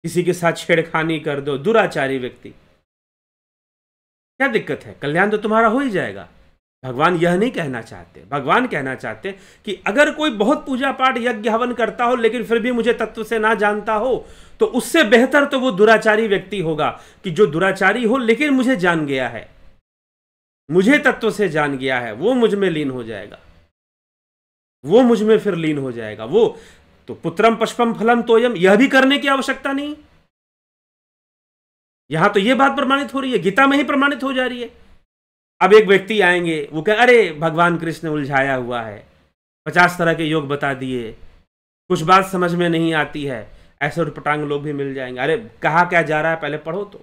किसी के साथ छेड़खानी कर दो दुराचारी व्यक्ति क्या दिक्कत है कल्याण तो तुम्हारा हो ही जाएगा भगवान यह नहीं कहना चाहते भगवान कहना चाहते कि अगर कोई बहुत पूजा पाठ यज्ञ हवन करता हो लेकिन फिर भी मुझे तत्व से ना जानता हो तो उससे बेहतर तो वो दुराचारी व्यक्ति होगा कि जो दुराचारी हो लेकिन मुझे जान गया है मुझे तत्व से जान गया है वो मुझ में लीन हो जाएगा वो मुझ में फिर लीन हो जाएगा वो तो पुत्रम पुष्पम फलम तोयम यह भी करने की आवश्यकता नहीं यहां तो यह बात प्रमाणित हो रही है गीता में ही प्रमाणित हो जा रही है अब एक व्यक्ति आएंगे वो कह अरे भगवान कृष्ण उलझाया हुआ है पचास तरह के योग बता दिए कुछ बात समझ में नहीं आती है ऐसे उठपटांग लोग भी मिल जाएंगे अरे कहा क्या जा रहा है पहले पढ़ो तो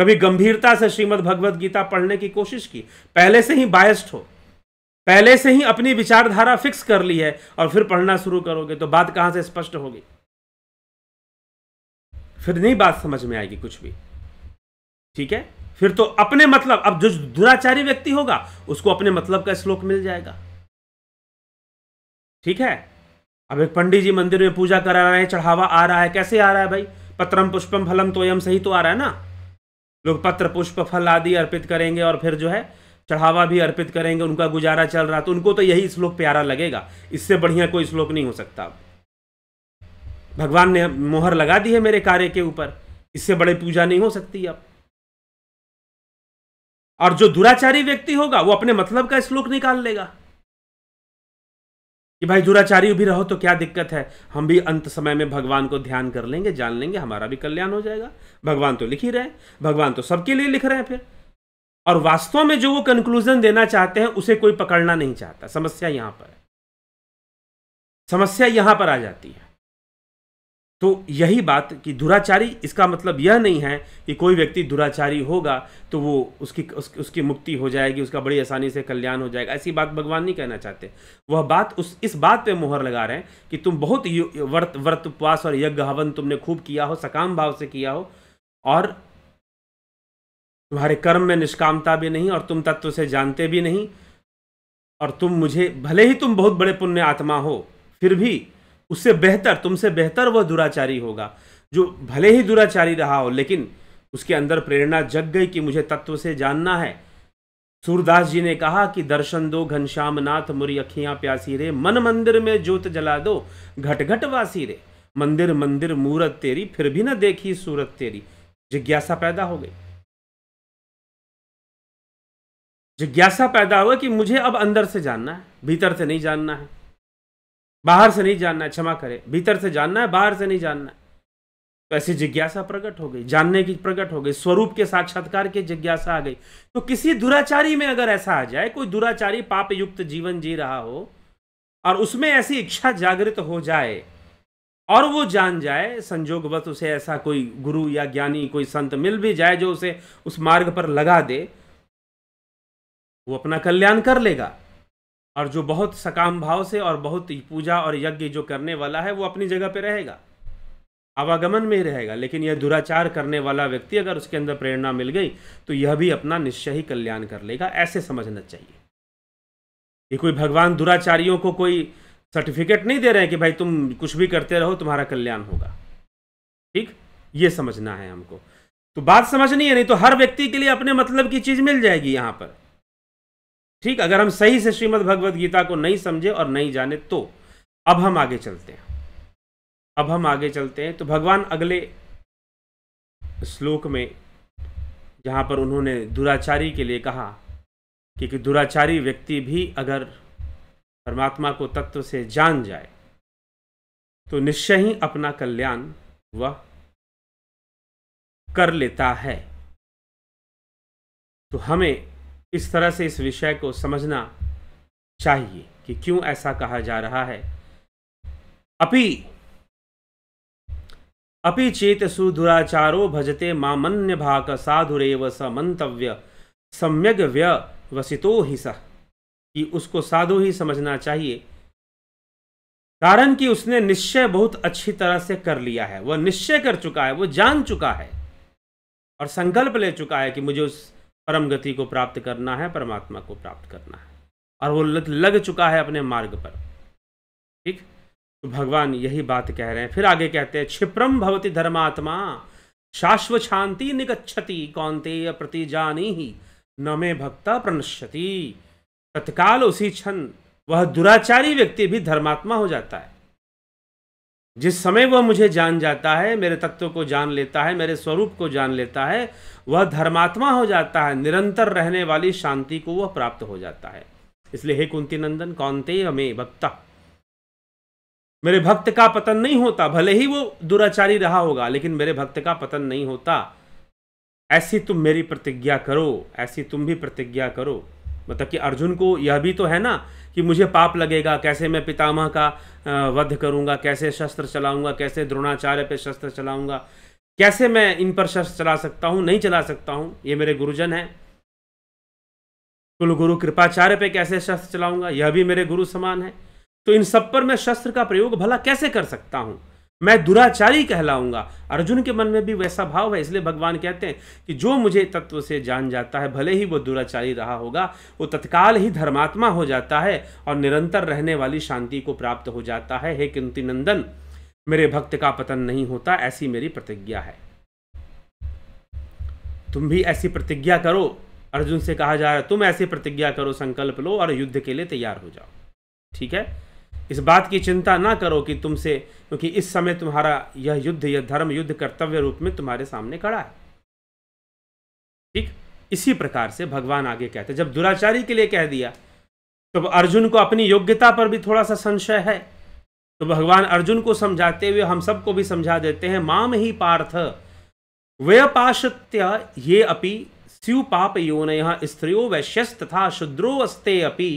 कभी गंभीरता से श्रीमद् भगवद गीता पढ़ने की कोशिश की पहले से ही बायस्ड हो पहले से ही अपनी विचारधारा फिक्स कर ली है और फिर पढ़ना शुरू करोगे तो बात कहां से स्पष्ट होगी फिर नहीं बात समझ में आएगी कुछ भी ठीक है फिर तो अपने मतलब अब जो दुराचारी व्यक्ति होगा उसको अपने मतलब का श्लोक मिल जाएगा ठीक है अब एक पंडित जी मंदिर में पूजा करा रहे हैं चढ़ावा आ रहा है कैसे आ रहा है भाई पत्रम पुष्पम फलम तो यम सही तो आ रहा है ना लोग पत्र पुष्प फल आदि अर्पित करेंगे और फिर जो है चढ़ावा भी अर्पित करेंगे उनका गुजारा चल रहा तो उनको तो यही श्लोक प्यारा लगेगा इससे बढ़िया कोई श्लोक नहीं हो सकता भगवान ने मोहर लगा दी है मेरे कार्य के ऊपर इससे बड़े पूजा नहीं हो सकती अब और जो दुराचारी व्यक्ति होगा वो अपने मतलब का श्लोक निकाल लेगा कि भाई दुराचारी भी रहो तो क्या दिक्कत है हम भी अंत समय में भगवान को ध्यान कर लेंगे जान लेंगे हमारा भी कल्याण हो जाएगा भगवान तो लिख ही रहे भगवान तो सबके लिए लिख रहे हैं फिर और वास्तव में जो वो कंक्लूजन देना चाहते हैं उसे कोई पकड़ना नहीं चाहता समस्या यहां पर है समस्या यहां पर आ जाती है तो यही बात कि दुराचारी इसका मतलब यह नहीं है कि कोई व्यक्ति दुराचारी होगा तो वो उसकी उस, उसकी मुक्ति हो जाएगी उसका बड़ी आसानी से कल्याण हो जाएगा ऐसी बात भगवान नहीं कहना चाहते वह बात उस इस बात पे मोहर लगा रहे हैं कि तुम बहुत व्रत व्रत उपवास और यज्ञ हवन तुमने खूब किया हो सकाम भाव से किया हो और तुम्हारे कर्म में निष्कामता भी नहीं और तुम तत्व से जानते भी नहीं और तुम मुझे भले ही तुम बहुत बड़े पुण्य आत्मा हो फिर भी उससे बेहतर तुमसे बेहतर वह दुराचारी होगा जो भले ही दुराचारी रहा हो लेकिन उसके अंदर प्रेरणा जग गई कि मुझे तत्व से जानना है सूरदास जी ने कहा कि दर्शन दो घनश्याम नाथ मुरी अखियां प्यासी रे मन मंदिर में जोत जला दो घट घट वासी रे मंदिर मंदिर मूरत तेरी फिर भी न देखी सूरत तेरी जिज्ञासा पैदा हो गई जिज्ञासा पैदा हुआ कि मुझे अब अंदर से जानना है भीतर से नहीं जानना है बाहर से नहीं जानना है क्षमा करे भीतर से जानना है बाहर से नहीं जानना है तो ऐसी जिज्ञासा प्रकट हो गई जानने की प्रकट हो गई स्वरूप के साक्षात्कार की जिज्ञासा आ गई तो किसी दुराचारी में अगर ऐसा आ जाए कोई दुराचारी पाप युक्त जीवन जी रहा हो और उसमें ऐसी इच्छा जागृत हो जाए और वो जान जाए संजोगवत उसे ऐसा कोई गुरु या ज्ञानी कोई संत मिल भी जाए जो उसे उस मार्ग पर लगा दे वो अपना कल्याण कर लेगा और जो बहुत सकाम भाव से और बहुत पूजा और यज्ञ जो करने वाला है वो अपनी जगह पे रहेगा आवागमन में ही रहेगा लेकिन यह दुराचार करने वाला व्यक्ति अगर उसके अंदर प्रेरणा मिल गई तो यह भी अपना निश्चय ही कल्याण कर लेगा ऐसे समझना चाहिए ये कोई भगवान दुराचारियों को कोई सर्टिफिकेट नहीं दे रहे हैं कि भाई तुम कुछ भी करते रहो तुम्हारा कल्याण होगा ठीक ये समझना है हमको तो बात समझनी है नहीं तो हर व्यक्ति के लिए अपने मतलब की चीज़ मिल जाएगी यहाँ पर ठीक अगर हम सही से श्रीमद भगवद गीता को नहीं समझे और नहीं जाने तो अब हम आगे चलते हैं अब हम आगे चलते हैं तो भगवान अगले श्लोक में जहां पर उन्होंने दुराचारी के लिए कहा क्योंकि दुराचारी व्यक्ति भी अगर परमात्मा को तत्व से जान जाए तो निश्चय ही अपना कल्याण वह कर लेता है तो हमें इस तरह से इस विषय को समझना चाहिए कि क्यों ऐसा कहा जा रहा है अपी अपि चेतसु दुराचारो भजते मामन्य भाक साधुरेव स मंतव्य सम्यग व्य वसितो ही सह कि उसको साधु ही समझना चाहिए कारण कि उसने निश्चय बहुत अच्छी तरह से कर लिया है वह निश्चय कर चुका है वह जान चुका है और संकल्प ले चुका है कि मुझे उस परम गति को प्राप्त करना है परमात्मा को प्राप्त करना है और वो लग चुका है अपने मार्ग पर ठीक तो भगवान यही बात कह रहे हैं फिर आगे कहते हैं क्षिप्रम भवती धर्मात्मा शाश्व शांति निगच्छति कौनते प्रति जानी ही न मे भक्ता प्रणश्यति तत्काल उसी क्षण वह दुराचारी व्यक्ति भी धर्मात्मा हो जाता है जिस समय वह मुझे जान जाता है मेरे तत्व को जान लेता है मेरे स्वरूप को जान लेता है वह धर्मात्मा हो जाता है निरंतर रहने वाली शांति को वह प्राप्त हो जाता है इसलिए हे कुंती नंदन कौनते हमें भक्ता मेरे भक्त का पतन नहीं होता भले ही वो दुराचारी रहा होगा लेकिन मेरे भक्त का पतन नहीं होता ऐसी तुम मेरी प्रतिज्ञा करो ऐसी तुम भी प्रतिज्ञा करो मतलब कि अर्जुन को यह भी तो है ना कि मुझे पाप लगेगा कैसे मैं पितामह का वध करूंगा कैसे शस्त्र चलाऊंगा कैसे द्रोणाचार्य पे शस्त्र चलाऊंगा कैसे मैं इन पर शस्त्र चला सकता हूं नहीं चला सकता हूं ये मेरे गुरुजन हैं कुलगुरु कृपाचार्य पे कैसे शस्त्र चलाऊंगा यह भी मेरे गुरु समान है तो इन सब पर मैं शस्त्र का प्रयोग भला कैसे कर सकता हूँ मैं दुराचारी कहलाऊंगा अर्जुन के मन में भी वैसा भाव है इसलिए भगवान कहते हैं कि जो मुझे तत्व से जान जाता है भले ही वो दुराचारी रहा होगा वो तत्काल ही धर्मात्मा हो जाता है और निरंतर रहने वाली शांति को प्राप्त हो जाता है हे किंति नंदन मेरे भक्त का पतन नहीं होता ऐसी मेरी प्रतिज्ञा है तुम भी ऐसी प्रतिज्ञा करो अर्जुन से कहा जा रहा है तुम ऐसी प्रतिज्ञा करो संकल्प लो और युद्ध के लिए तैयार हो जाओ ठीक है इस बात की चिंता ना करो कि तुमसे क्योंकि इस समय तुम्हारा यह युद्ध यह धर्म युद्ध कर्तव्य रूप में तुम्हारे सामने खड़ा है ठीक इसी प्रकार से भगवान आगे कहते जब दुराचारी के लिए कह दिया तो अर्जुन को अपनी योग्यता पर भी थोड़ा सा संशय है तो भगवान अर्जुन को समझाते हुए हम सबको भी समझा देते हैं माम ही पार्थ व्यपाशत्य ये अपि स्यु पाप योन स्त्रियो वैश्यस्त तथा शुद्रो अस्ते अपि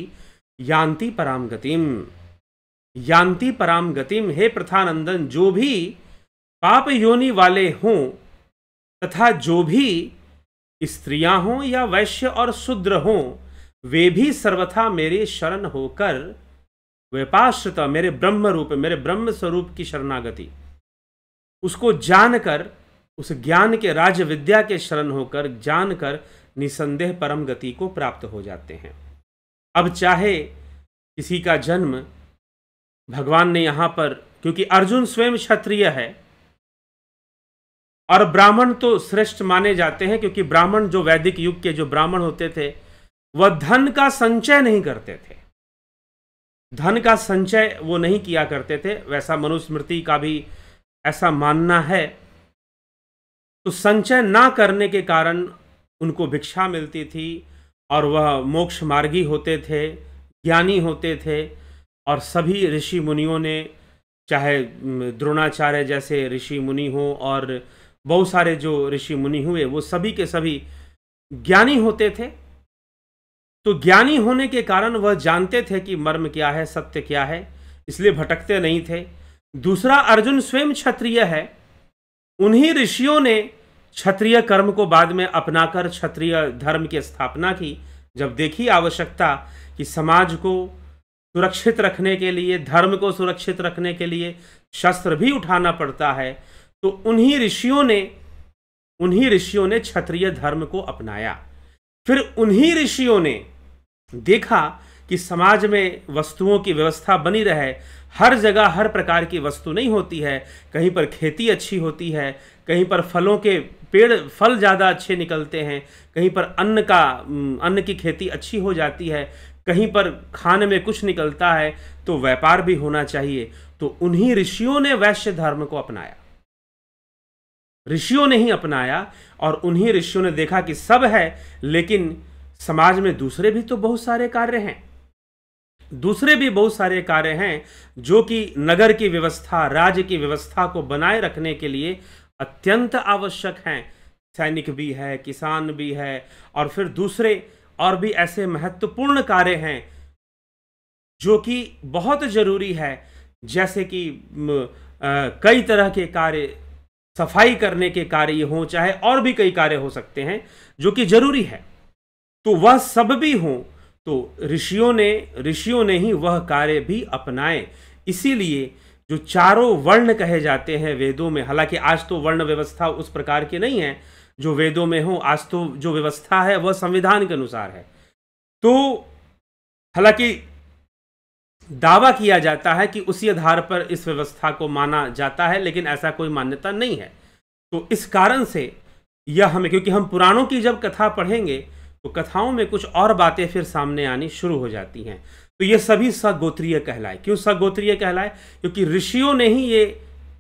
यान्ति पराम गतिम यान्ति पराम गतिम हे प्रथानंदन जो भी पाप योनि वाले हों तथा जो भी स्त्रियां हों या वैश्य और शूद्र हों वे भी सर्वथा मेरे शरण होकर व्यपाश्रित मेरे ब्रह्म रूप मेरे ब्रह्म स्वरूप की शरणागति उसको जानकर उस ज्ञान के राज विद्या के शरण होकर जानकर निसंदेह परम गति को प्राप्त हो जाते हैं अब चाहे किसी का जन्म भगवान ने यहां पर क्योंकि अर्जुन स्वयं क्षत्रिय है और ब्राह्मण तो श्रेष्ठ माने जाते हैं क्योंकि ब्राह्मण जो वैदिक युग के जो ब्राह्मण होते थे वह धन का संचय नहीं करते थे धन का संचय वो नहीं किया करते थे वैसा मनुस्मृति का भी ऐसा मानना है तो संचय ना करने के कारण उनको भिक्षा मिलती थी और वह मोक्ष मार्गी होते थे ज्ञानी होते थे और सभी ऋषि मुनियों ने चाहे द्रोणाचार्य जैसे ऋषि मुनि हों और बहुत सारे जो ऋषि मुनि हुए वो सभी के सभी ज्ञानी होते थे तो ज्ञानी होने के कारण वह जानते थे कि मर्म क्या है सत्य क्या है इसलिए भटकते नहीं थे दूसरा अर्जुन स्वयं क्षत्रिय है उन्हीं ऋषियों ने क्षत्रिय कर्म को बाद में अपनाकर क्षत्रिय धर्म की स्थापना की जब देखी आवश्यकता कि समाज को सुरक्षित रखने के लिए धर्म को सुरक्षित रखने के लिए शस्त्र भी उठाना पड़ता है तो उन्हीं ऋषियों ने उन्हीं ऋषियों ने क्षत्रिय धर्म को अपनाया फिर उन्हीं ऋषियों ने देखा कि समाज में वस्तुओं की व्यवस्था बनी रहे हर जगह हर प्रकार की वस्तु नहीं होती है कहीं पर खेती अच्छी होती है कहीं पर फलों के पेड़ फल ज़्यादा अच्छे निकलते हैं कहीं पर अन्न का अन्न की खेती अच्छी हो जाती है कहीं पर खाने में कुछ निकलता है तो व्यापार भी होना चाहिए तो उन्हीं ऋषियों ने वैश्य धर्म को अपनाया ऋषियों ने ही अपनाया और उन्हीं ऋषियों ने देखा कि सब है लेकिन समाज में दूसरे भी तो बहुत सारे कार्य हैं दूसरे भी बहुत सारे कार्य हैं जो कि नगर की व्यवस्था राज्य की व्यवस्था को बनाए रखने के लिए अत्यंत आवश्यक हैं सैनिक भी है किसान भी है और फिर दूसरे और भी ऐसे महत्वपूर्ण कार्य हैं जो कि बहुत ज़रूरी है जैसे कि कई तरह के कार्य सफाई करने के कार्य हों चाहे और भी कई कार्य हो सकते हैं जो कि जरूरी है तो वह सब भी हों तो ऋषियों ने ऋषियों ने ही वह कार्य भी अपनाए इसीलिए जो चारों वर्ण कहे जाते हैं वेदों में हालांकि आज तो वर्ण व्यवस्था उस प्रकार की नहीं है जो वेदों में हो आज तो जो व्यवस्था है वह संविधान के अनुसार है तो हालांकि दावा किया जाता है कि उसी आधार पर इस व्यवस्था को माना जाता है लेकिन ऐसा कोई मान्यता नहीं है तो इस कारण से यह हमें क्योंकि हम पुराणों की जब कथा पढ़ेंगे तो कथाओं में कुछ और बातें फिर सामने आनी शुरू हो जाती हैं तो ये सभी सगोत्रीय कहलाए क्यों सगोत्रीय कहलाए क्योंकि ऋषियों ने ही ये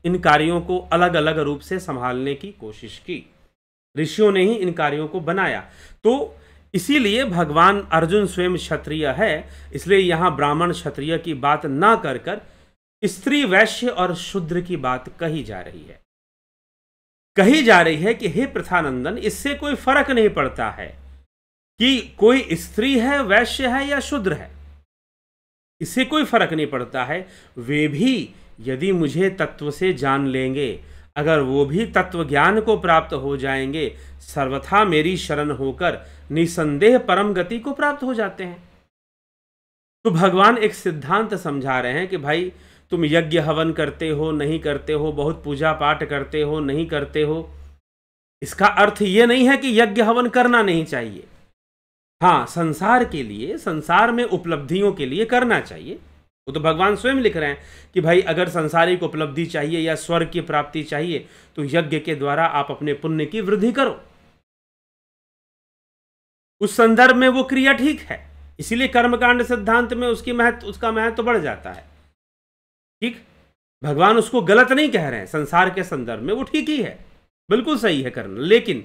इन कार्यों को अलग अलग रूप से संभालने की कोशिश की ऋषियों ने ही इन कार्यों को बनाया तो इसीलिए भगवान अर्जुन स्वयं क्षत्रिय है इसलिए यहाँ ब्राह्मण क्षत्रिय की बात ना कर कर स्त्री वैश्य और शुद्र की बात कही जा रही है कही जा रही है कि हे प्रथानंदन इससे कोई फर्क नहीं पड़ता है कि कोई स्त्री है वैश्य है या शुद्र है इससे कोई फर्क नहीं पड़ता है वे भी यदि मुझे तत्व से जान लेंगे अगर वो भी तत्व ज्ञान को प्राप्त हो जाएंगे सर्वथा मेरी शरण होकर निसंदेह परम गति को प्राप्त हो जाते हैं तो भगवान एक सिद्धांत समझा रहे हैं कि भाई तुम यज्ञ हवन करते हो नहीं करते हो बहुत पूजा पाठ करते हो नहीं करते हो इसका अर्थ ये नहीं है कि यज्ञ हवन करना नहीं चाहिए हाँ संसार के लिए संसार में उपलब्धियों के लिए करना चाहिए वो तो भगवान स्वयं लिख रहे हैं कि भाई अगर संसारिक उपलब्धि चाहिए या स्वर्ग की प्राप्ति चाहिए तो यज्ञ के द्वारा आप अपने पुण्य की वृद्धि करो उस संदर्भ में वो क्रिया ठीक है इसीलिए कर्मकांड सिद्धांत में उसकी महत्व उसका महत्व तो बढ़ जाता है ठीक भगवान उसको गलत नहीं कह रहे हैं संसार के संदर्भ में वो ठीक ही है बिल्कुल सही है करना लेकिन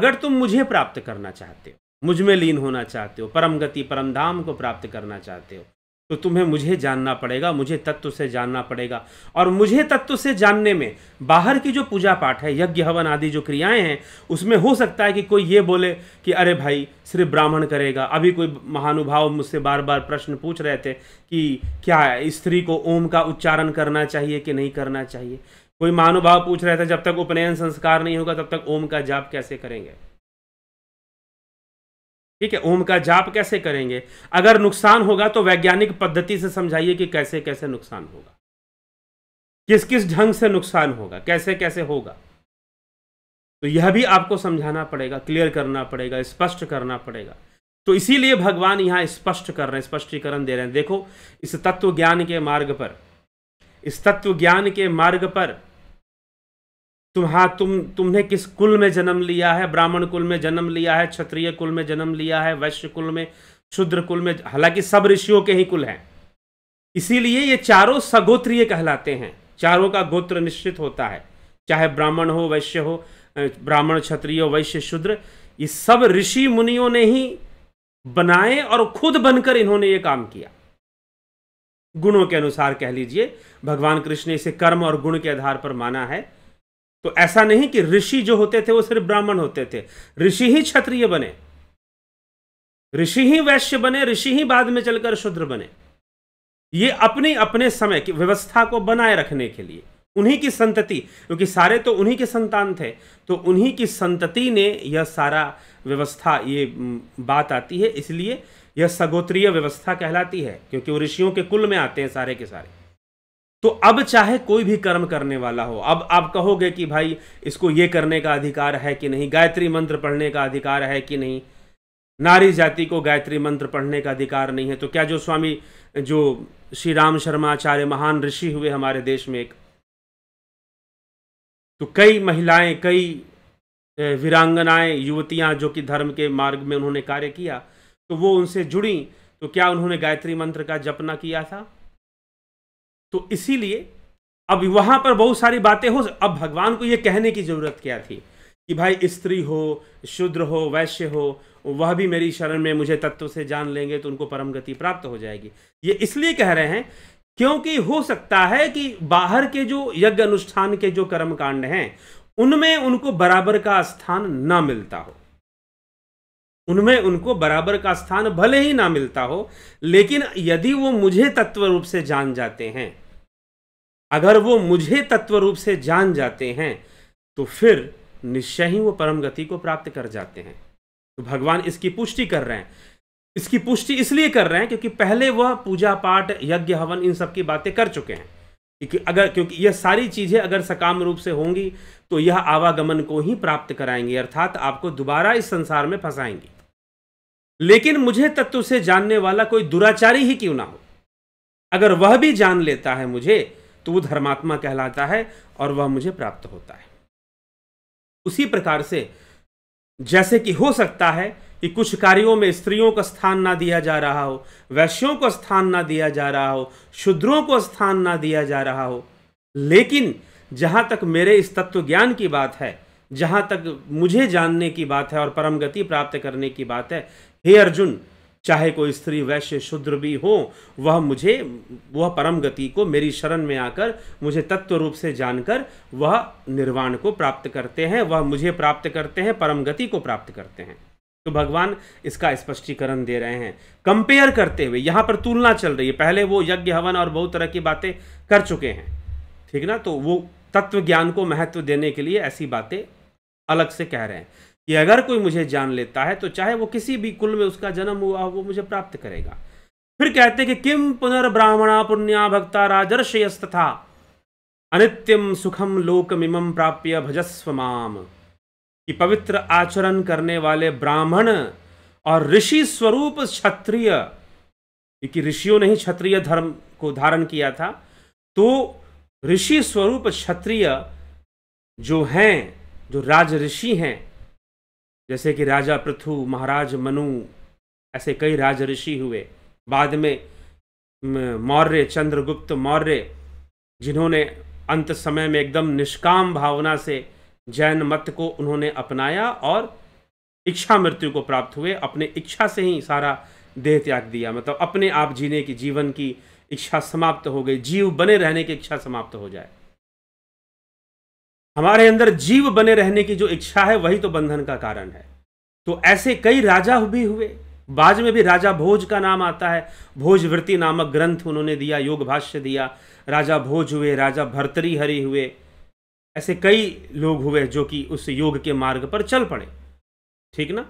अगर तुम मुझे प्राप्त करना चाहते हो मुझ में लीन होना चाहते हो परम गति परम धाम को प्राप्त करना चाहते हो तो तुम्हें मुझे जानना पड़ेगा मुझे तत्व से जानना पड़ेगा और मुझे तत्व से जानने में बाहर की जो पूजा पाठ है यज्ञ हवन आदि जो क्रियाएं हैं उसमें हो सकता है कि कोई ये बोले कि अरे भाई सिर्फ ब्राह्मण करेगा अभी कोई महानुभाव मुझसे बार बार प्रश्न पूछ रहे थे कि क्या स्त्री को ओम का उच्चारण करना चाहिए कि नहीं करना चाहिए कोई महानुभाव पूछ रहे थे जब तक उपनयन संस्कार नहीं होगा तब तक ओम का जाप कैसे करेंगे ठीक है ओम का जाप कैसे करेंगे अगर नुकसान होगा तो वैज्ञानिक पद्धति से समझाइए कि कैसे कैसे नुकसान होगा किस किस ढंग से नुकसान होगा कैसे कैसे होगा तो यह भी आपको समझाना पड़ेगा क्लियर करना पड़ेगा स्पष्ट करना पड़ेगा तो इसीलिए भगवान यहां स्पष्ट कर रहे हैं स्पष्टीकरण दे रहे हैं देखो इस तत्व ज्ञान के मार्ग पर इस तत्व ज्ञान के मार्ग पर तुम हाँ तुम तुमने किस कुल में जन्म लिया है ब्राह्मण कुल में जन्म लिया है क्षत्रिय कुल में जन्म लिया है वैश्य कुल में शुद्र कुल में हालांकि सब ऋषियों के ही कुल हैं इसीलिए ये चारों सगोत्रीय कहलाते हैं चारों का गोत्र निश्चित होता है चाहे ब्राह्मण हो वैश्य हो ब्राह्मण क्षत्रिय वैश्य शूद्र ये सब ऋषि मुनियों ने ही बनाए और खुद बनकर इन्होंने ये काम किया गुणों के अनुसार कह लीजिए भगवान कृष्ण ने इसे कर्म और गुण के आधार पर माना है तो ऐसा नहीं कि ऋषि जो होते थे वो सिर्फ ब्राह्मण होते थे ऋषि ही क्षत्रिय बने ऋषि ही वैश्य बने ऋषि ही बाद में चलकर शूद्र बने ये अपने अपने समय की व्यवस्था को बनाए रखने के लिए उन्हीं की संतति क्योंकि सारे तो उन्हीं के संतान थे तो उन्हीं की संतति ने यह सारा व्यवस्था ये बात आती है इसलिए यह सगोत्रीय व्यवस्था कहलाती है क्योंकि वो ऋषियों के कुल में आते हैं सारे के सारे तो अब चाहे कोई भी कर्म करने वाला हो अब आप कहोगे कि भाई इसको ये करने का अधिकार है कि नहीं गायत्री मंत्र पढ़ने का अधिकार है कि नहीं नारी जाति को गायत्री मंत्र पढ़ने का अधिकार नहीं है तो क्या जो स्वामी जो श्री राम शर्मा आचार्य महान ऋषि हुए हमारे देश में एक तो कई महिलाएं कई वीरांगनाएं युवतियां जो कि धर्म के मार्ग में उन्होंने कार्य किया तो वो उनसे जुड़ी तो क्या उन्होंने गायत्री मंत्र का जपना किया था तो इसीलिए अब वहां पर बहुत सारी बातें हो अब भगवान को ये कहने की ज़रूरत क्या थी कि भाई स्त्री हो शूद्र हो वैश्य हो वह भी मेरी शरण में मुझे तत्व से जान लेंगे तो उनको परम गति प्राप्त हो जाएगी ये इसलिए कह रहे हैं क्योंकि हो सकता है कि बाहर के जो यज्ञ अनुष्ठान के जो कर्मकांड हैं उनमें उनको बराबर का स्थान ना मिलता हो उनमें उनको बराबर का स्थान भले ही ना मिलता हो लेकिन यदि वो मुझे तत्व रूप से जान जाते हैं अगर वो मुझे तत्व रूप से जान जाते हैं तो फिर निश्चय ही वो परम गति को प्राप्त कर जाते हैं तो भगवान इसकी पुष्टि कर रहे हैं इसकी पुष्टि इसलिए कर रहे हैं क्योंकि पहले वह पूजा पाठ यज्ञ हवन इन सब की बातें कर चुके हैं क्योंकि अगर क्योंकि यह सारी चीज़ें अगर सकाम रूप से होंगी तो यह आवागमन को ही प्राप्त कराएंगी अर्थात आपको दोबारा इस संसार में फंसाएंगी लेकिन मुझे तत्व से जानने वाला कोई दुराचारी ही क्यों ना हो अगर वह भी जान लेता है मुझे तो वह धर्मात्मा कहलाता है और वह मुझे प्राप्त होता है उसी प्रकार से जैसे कि हो सकता है कि कुछ कार्यों में स्त्रियों का स्थान ना दिया जा रहा हो वैश्यों को स्थान ना दिया जा रहा हो शूद्रों को स्थान ना दिया जा रहा हो लेकिन जहां तक मेरे इस तत्व ज्ञान की बात है जहां तक मुझे जानने की बात है और परम गति प्राप्त करने की बात है हे अर्जुन चाहे कोई स्त्री वैश्य शूद्र भी हो वह मुझे वह परम गति को मेरी शरण में आकर मुझे तत्व रूप से जानकर वह निर्वाण को प्राप्त करते हैं वह मुझे प्राप्त करते हैं परम गति को प्राप्त करते हैं तो भगवान इसका स्पष्टीकरण दे रहे हैं कंपेयर करते हुए यहां पर तुलना चल रही है पहले वो यज्ञ हवन और बहुत तरह की बातें कर चुके हैं ठीक ना तो वो तत्व ज्ञान को महत्व देने के लिए ऐसी बातें अलग से कह रहे हैं कि अगर कोई मुझे जान लेता है तो चाहे वो किसी भी कुल में उसका जन्म हुआ वो मुझे प्राप्त करेगा फिर कहते हैं कि किम पुनर्ब्राह्मणा पुण्या भक्ता राजर्षयस्त था अनित्यम सुखम लोकमिम प्राप्य भजस्व माम कि पवित्र आचरण करने वाले ब्राह्मण और ऋषि स्वरूप क्षत्रिय क्योंकि ऋषियों ने ही क्षत्रिय धर्म को धारण किया था तो ऋषि स्वरूप क्षत्रिय जो हैं जो राज ऋषि हैं जैसे कि राजा पृथु महाराज मनु ऐसे कई राज ऋषि हुए बाद में मौर्य चंद्रगुप्त मौर्य जिन्होंने अंत समय में एकदम निष्काम भावना से जैन मत को उन्होंने अपनाया और इच्छा मृत्यु को प्राप्त हुए अपने इच्छा से ही सारा देह त्याग दिया मतलब अपने आप जीने की जीवन की इच्छा समाप्त हो गई जीव बने रहने की इच्छा समाप्त हो जाए हमारे अंदर जीव बने रहने की जो इच्छा है वही तो बंधन का कारण है तो ऐसे कई राजा भी हुए बाद में भी राजा भोज का नाम आता है भोजवृत्ति नामक ग्रंथ उन्होंने दिया योग भाष्य दिया राजा भोज हुए राजा भर्तरी हरि हुए ऐसे कई लोग हुए जो कि उस योग के मार्ग पर चल पड़े ठीक ना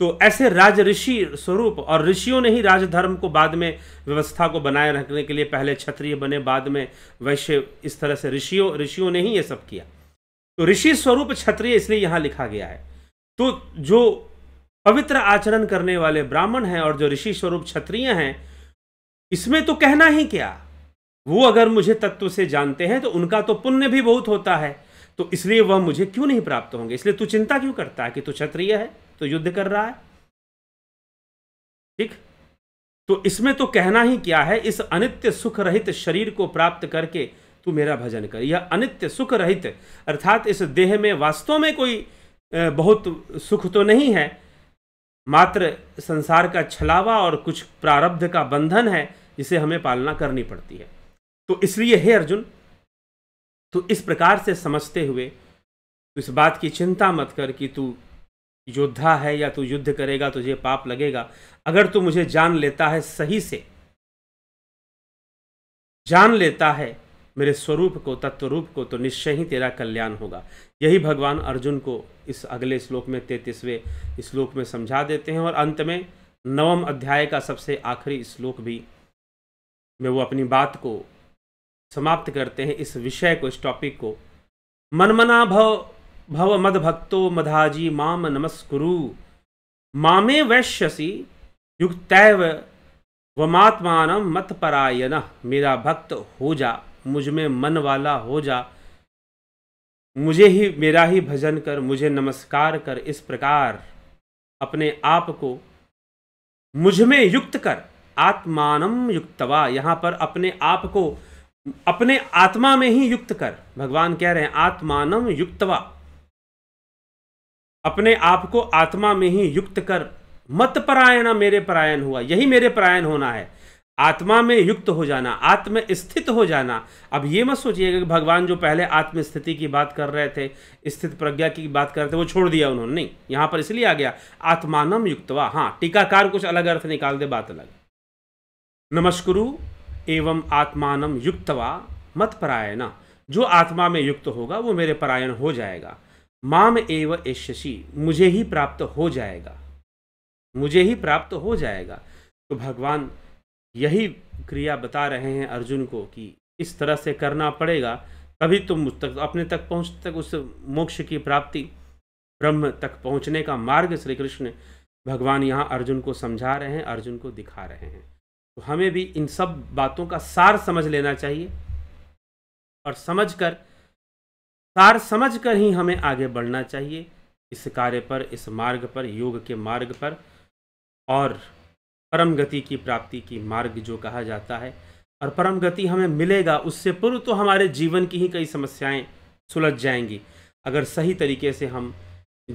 तो ऐसे राज ऋषि स्वरूप और ऋषियों ने ही राजधर्म को बाद में व्यवस्था को बनाए रखने के लिए पहले क्षत्रिय बने बाद में वैश्य इस तरह से ऋषियों ऋषियों ने ही ये सब किया तो ऋषि स्वरूप क्षत्रिय इसलिए यहां लिखा गया है तो जो पवित्र आचरण करने वाले ब्राह्मण हैं और जो ऋषि स्वरूप क्षत्रिय हैं इसमें तो कहना ही क्या वो अगर मुझे तत्व से जानते हैं तो उनका तो पुण्य भी बहुत होता है तो इसलिए वह मुझे क्यों नहीं प्राप्त होंगे इसलिए तू चिंता क्यों करता है कि तू क्षत्रिय है तो युद्ध कर रहा है ठीक तो इसमें तो कहना ही क्या है इस अनित्य सुख रहित शरीर को प्राप्त करके तू मेरा भजन कर यह अनित्य सुख रहित अर्थात इस देह में वास्तव में कोई बहुत सुख तो नहीं है मात्र संसार का छलावा और कुछ प्रारब्ध का बंधन है जिसे हमें पालना करनी पड़ती है तो इसलिए हे अर्जुन तो इस प्रकार से समझते हुए इस बात की चिंता मत कर कि तू योद्धा है या तू युद्ध करेगा तुझे पाप लगेगा अगर तू मुझे जान लेता है सही से जान लेता है मेरे स्वरूप को तत्व रूप को तो निश्चय ही तेरा कल्याण होगा यही भगवान अर्जुन को इस अगले श्लोक में तैतीसवें श्लोक में समझा देते हैं और अंत में नवम अध्याय का सबसे आखिरी श्लोक भी में वो अपनी बात को समाप्त करते हैं इस विषय को इस टॉपिक को मनमना भव भव मद भक्तो मधाजी माम नमस्कुरु मामे वैश्यसी युक्तैव वमात्मान परायण मेरा भक्त हो जा मुझ में मन वाला हो जा मुझे ही मेरा ही भजन कर मुझे नमस्कार कर इस प्रकार अपने आप को मुझ में युक्त कर आत्मानम युक्तवा यहाँ पर अपने आप को अपने आत्मा में ही युक्त कर भगवान कह रहे हैं आत्मानम युक्तवा अपने आप को आत्मा में ही युक्त कर मत परायण मेरे परायण हुआ यही मेरे परायण होना है आत्मा में युक्त हो जाना आत्म स्थित हो जाना अब ये मत सोचिएगा कि भगवान जो पहले आत्म स्थिति की बात कर रहे थे स्थित प्रज्ञा की बात कर रहे थे वो छोड़ दिया उन्होंने नहीं यहाँ पर इसलिए आ गया आत्मानम युक्तवा हाँ टीकाकार कुछ अलग अर्थ निकाल दे बात अलग नमस्कुरु एवं आत्मानम युक्तवा मत परायण जो आत्मा में युक्त होगा वो मेरे परायण हो जाएगा माम एव ऐशी मुझे ही प्राप्त हो जाएगा मुझे ही प्राप्त हो जाएगा तो भगवान यही क्रिया बता रहे हैं अर्जुन को कि इस तरह से करना पड़ेगा तभी तुम मुझ तक अपने तक पहुँच तक उस मोक्ष की प्राप्ति ब्रह्म तक पहुँचने का मार्ग श्री कृष्ण भगवान यहाँ अर्जुन को समझा रहे हैं अर्जुन को दिखा रहे हैं तो हमें भी इन सब बातों का सार समझ लेना चाहिए और समझ कर सार समझ कर ही हमें आगे बढ़ना चाहिए इस कार्य पर इस मार्ग पर योग के मार्ग पर और परम गति की प्राप्ति की मार्ग जो कहा जाता है और परम गति हमें मिलेगा उससे पूर्व तो हमारे जीवन की ही कई समस्याएं सुलझ जाएंगी अगर सही तरीके से हम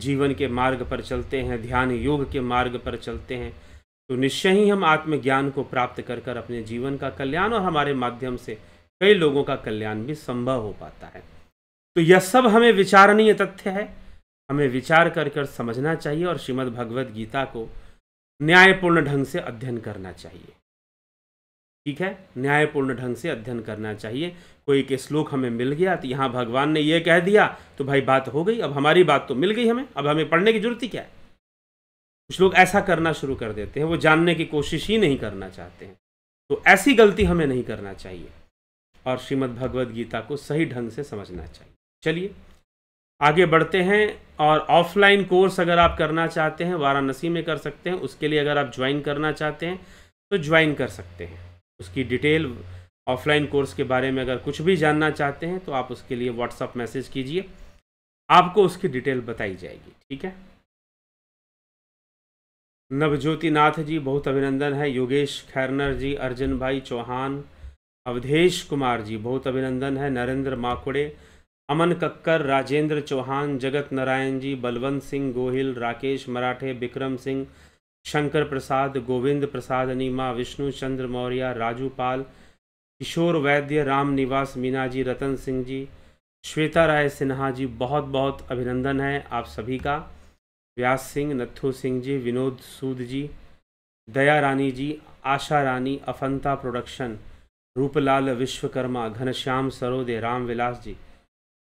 जीवन के मार्ग पर चलते हैं ध्यान योग के मार्ग पर चलते हैं तो निश्चय ही हम आत्मज्ञान को प्राप्त कर कर अपने जीवन का कल्याण और हमारे माध्यम से कई लोगों का कल्याण भी संभव हो पाता है तो यह सब हमें विचारणीय तथ्य है हमें विचार कर कर समझना चाहिए और श्रीमद् भगवद गीता को न्यायपूर्ण ढंग से अध्ययन करना चाहिए ठीक है न्यायपूर्ण ढंग से अध्ययन करना चाहिए कोई के श्लोक हमें मिल गया तो यहाँ भगवान ने यह कह दिया तो भाई बात हो गई अब हमारी बात तो मिल गई हमें अब हमें पढ़ने की जरूरत ही क्या है कुछ लोग ऐसा करना शुरू कर देते हैं वो जानने की कोशिश ही नहीं करना चाहते हैं तो ऐसी गलती हमें नहीं करना चाहिए और श्रीमद् भगवद गीता को सही ढंग से समझना चाहिए चलिए आगे बढ़ते हैं और ऑफलाइन कोर्स अगर आप करना चाहते हैं वाराणसी में कर सकते हैं उसके लिए अगर आप ज्वाइन करना चाहते हैं तो ज्वाइन कर सकते हैं उसकी डिटेल ऑफलाइन कोर्स के बारे में अगर कुछ भी जानना चाहते हैं तो आप उसके लिए व्हाट्सअप मैसेज कीजिए आपको उसकी डिटेल बताई जाएगी ठीक है नवज्योति नाथ जी बहुत अभिनंदन है योगेश खैरनर जी अर्जन भाई चौहान अवधेश कुमार जी बहुत अभिनंदन है नरेंद्र माकुड़े अमन कक्कर राजेंद्र चौहान जगत नारायण जी बलवंत सिंह गोहिल राकेश मराठे बिक्रम सिंह शंकर प्रसाद गोविंद प्रसाद नीमा विष्णु चंद्र मौर्य राजू पाल किशोर वैद्य राम निवास मीना जी रतन सिंह जी श्वेता राय सिन्हा जी बहुत बहुत अभिनंदन है आप सभी का व्यास सिंह नत्थू सिंह जी विनोद सूद जी दया रानी जी आशा रानी अफंता प्रोडक्शन रूपलाल विश्वकर्मा घनश्याम सरोदे राम विलास जी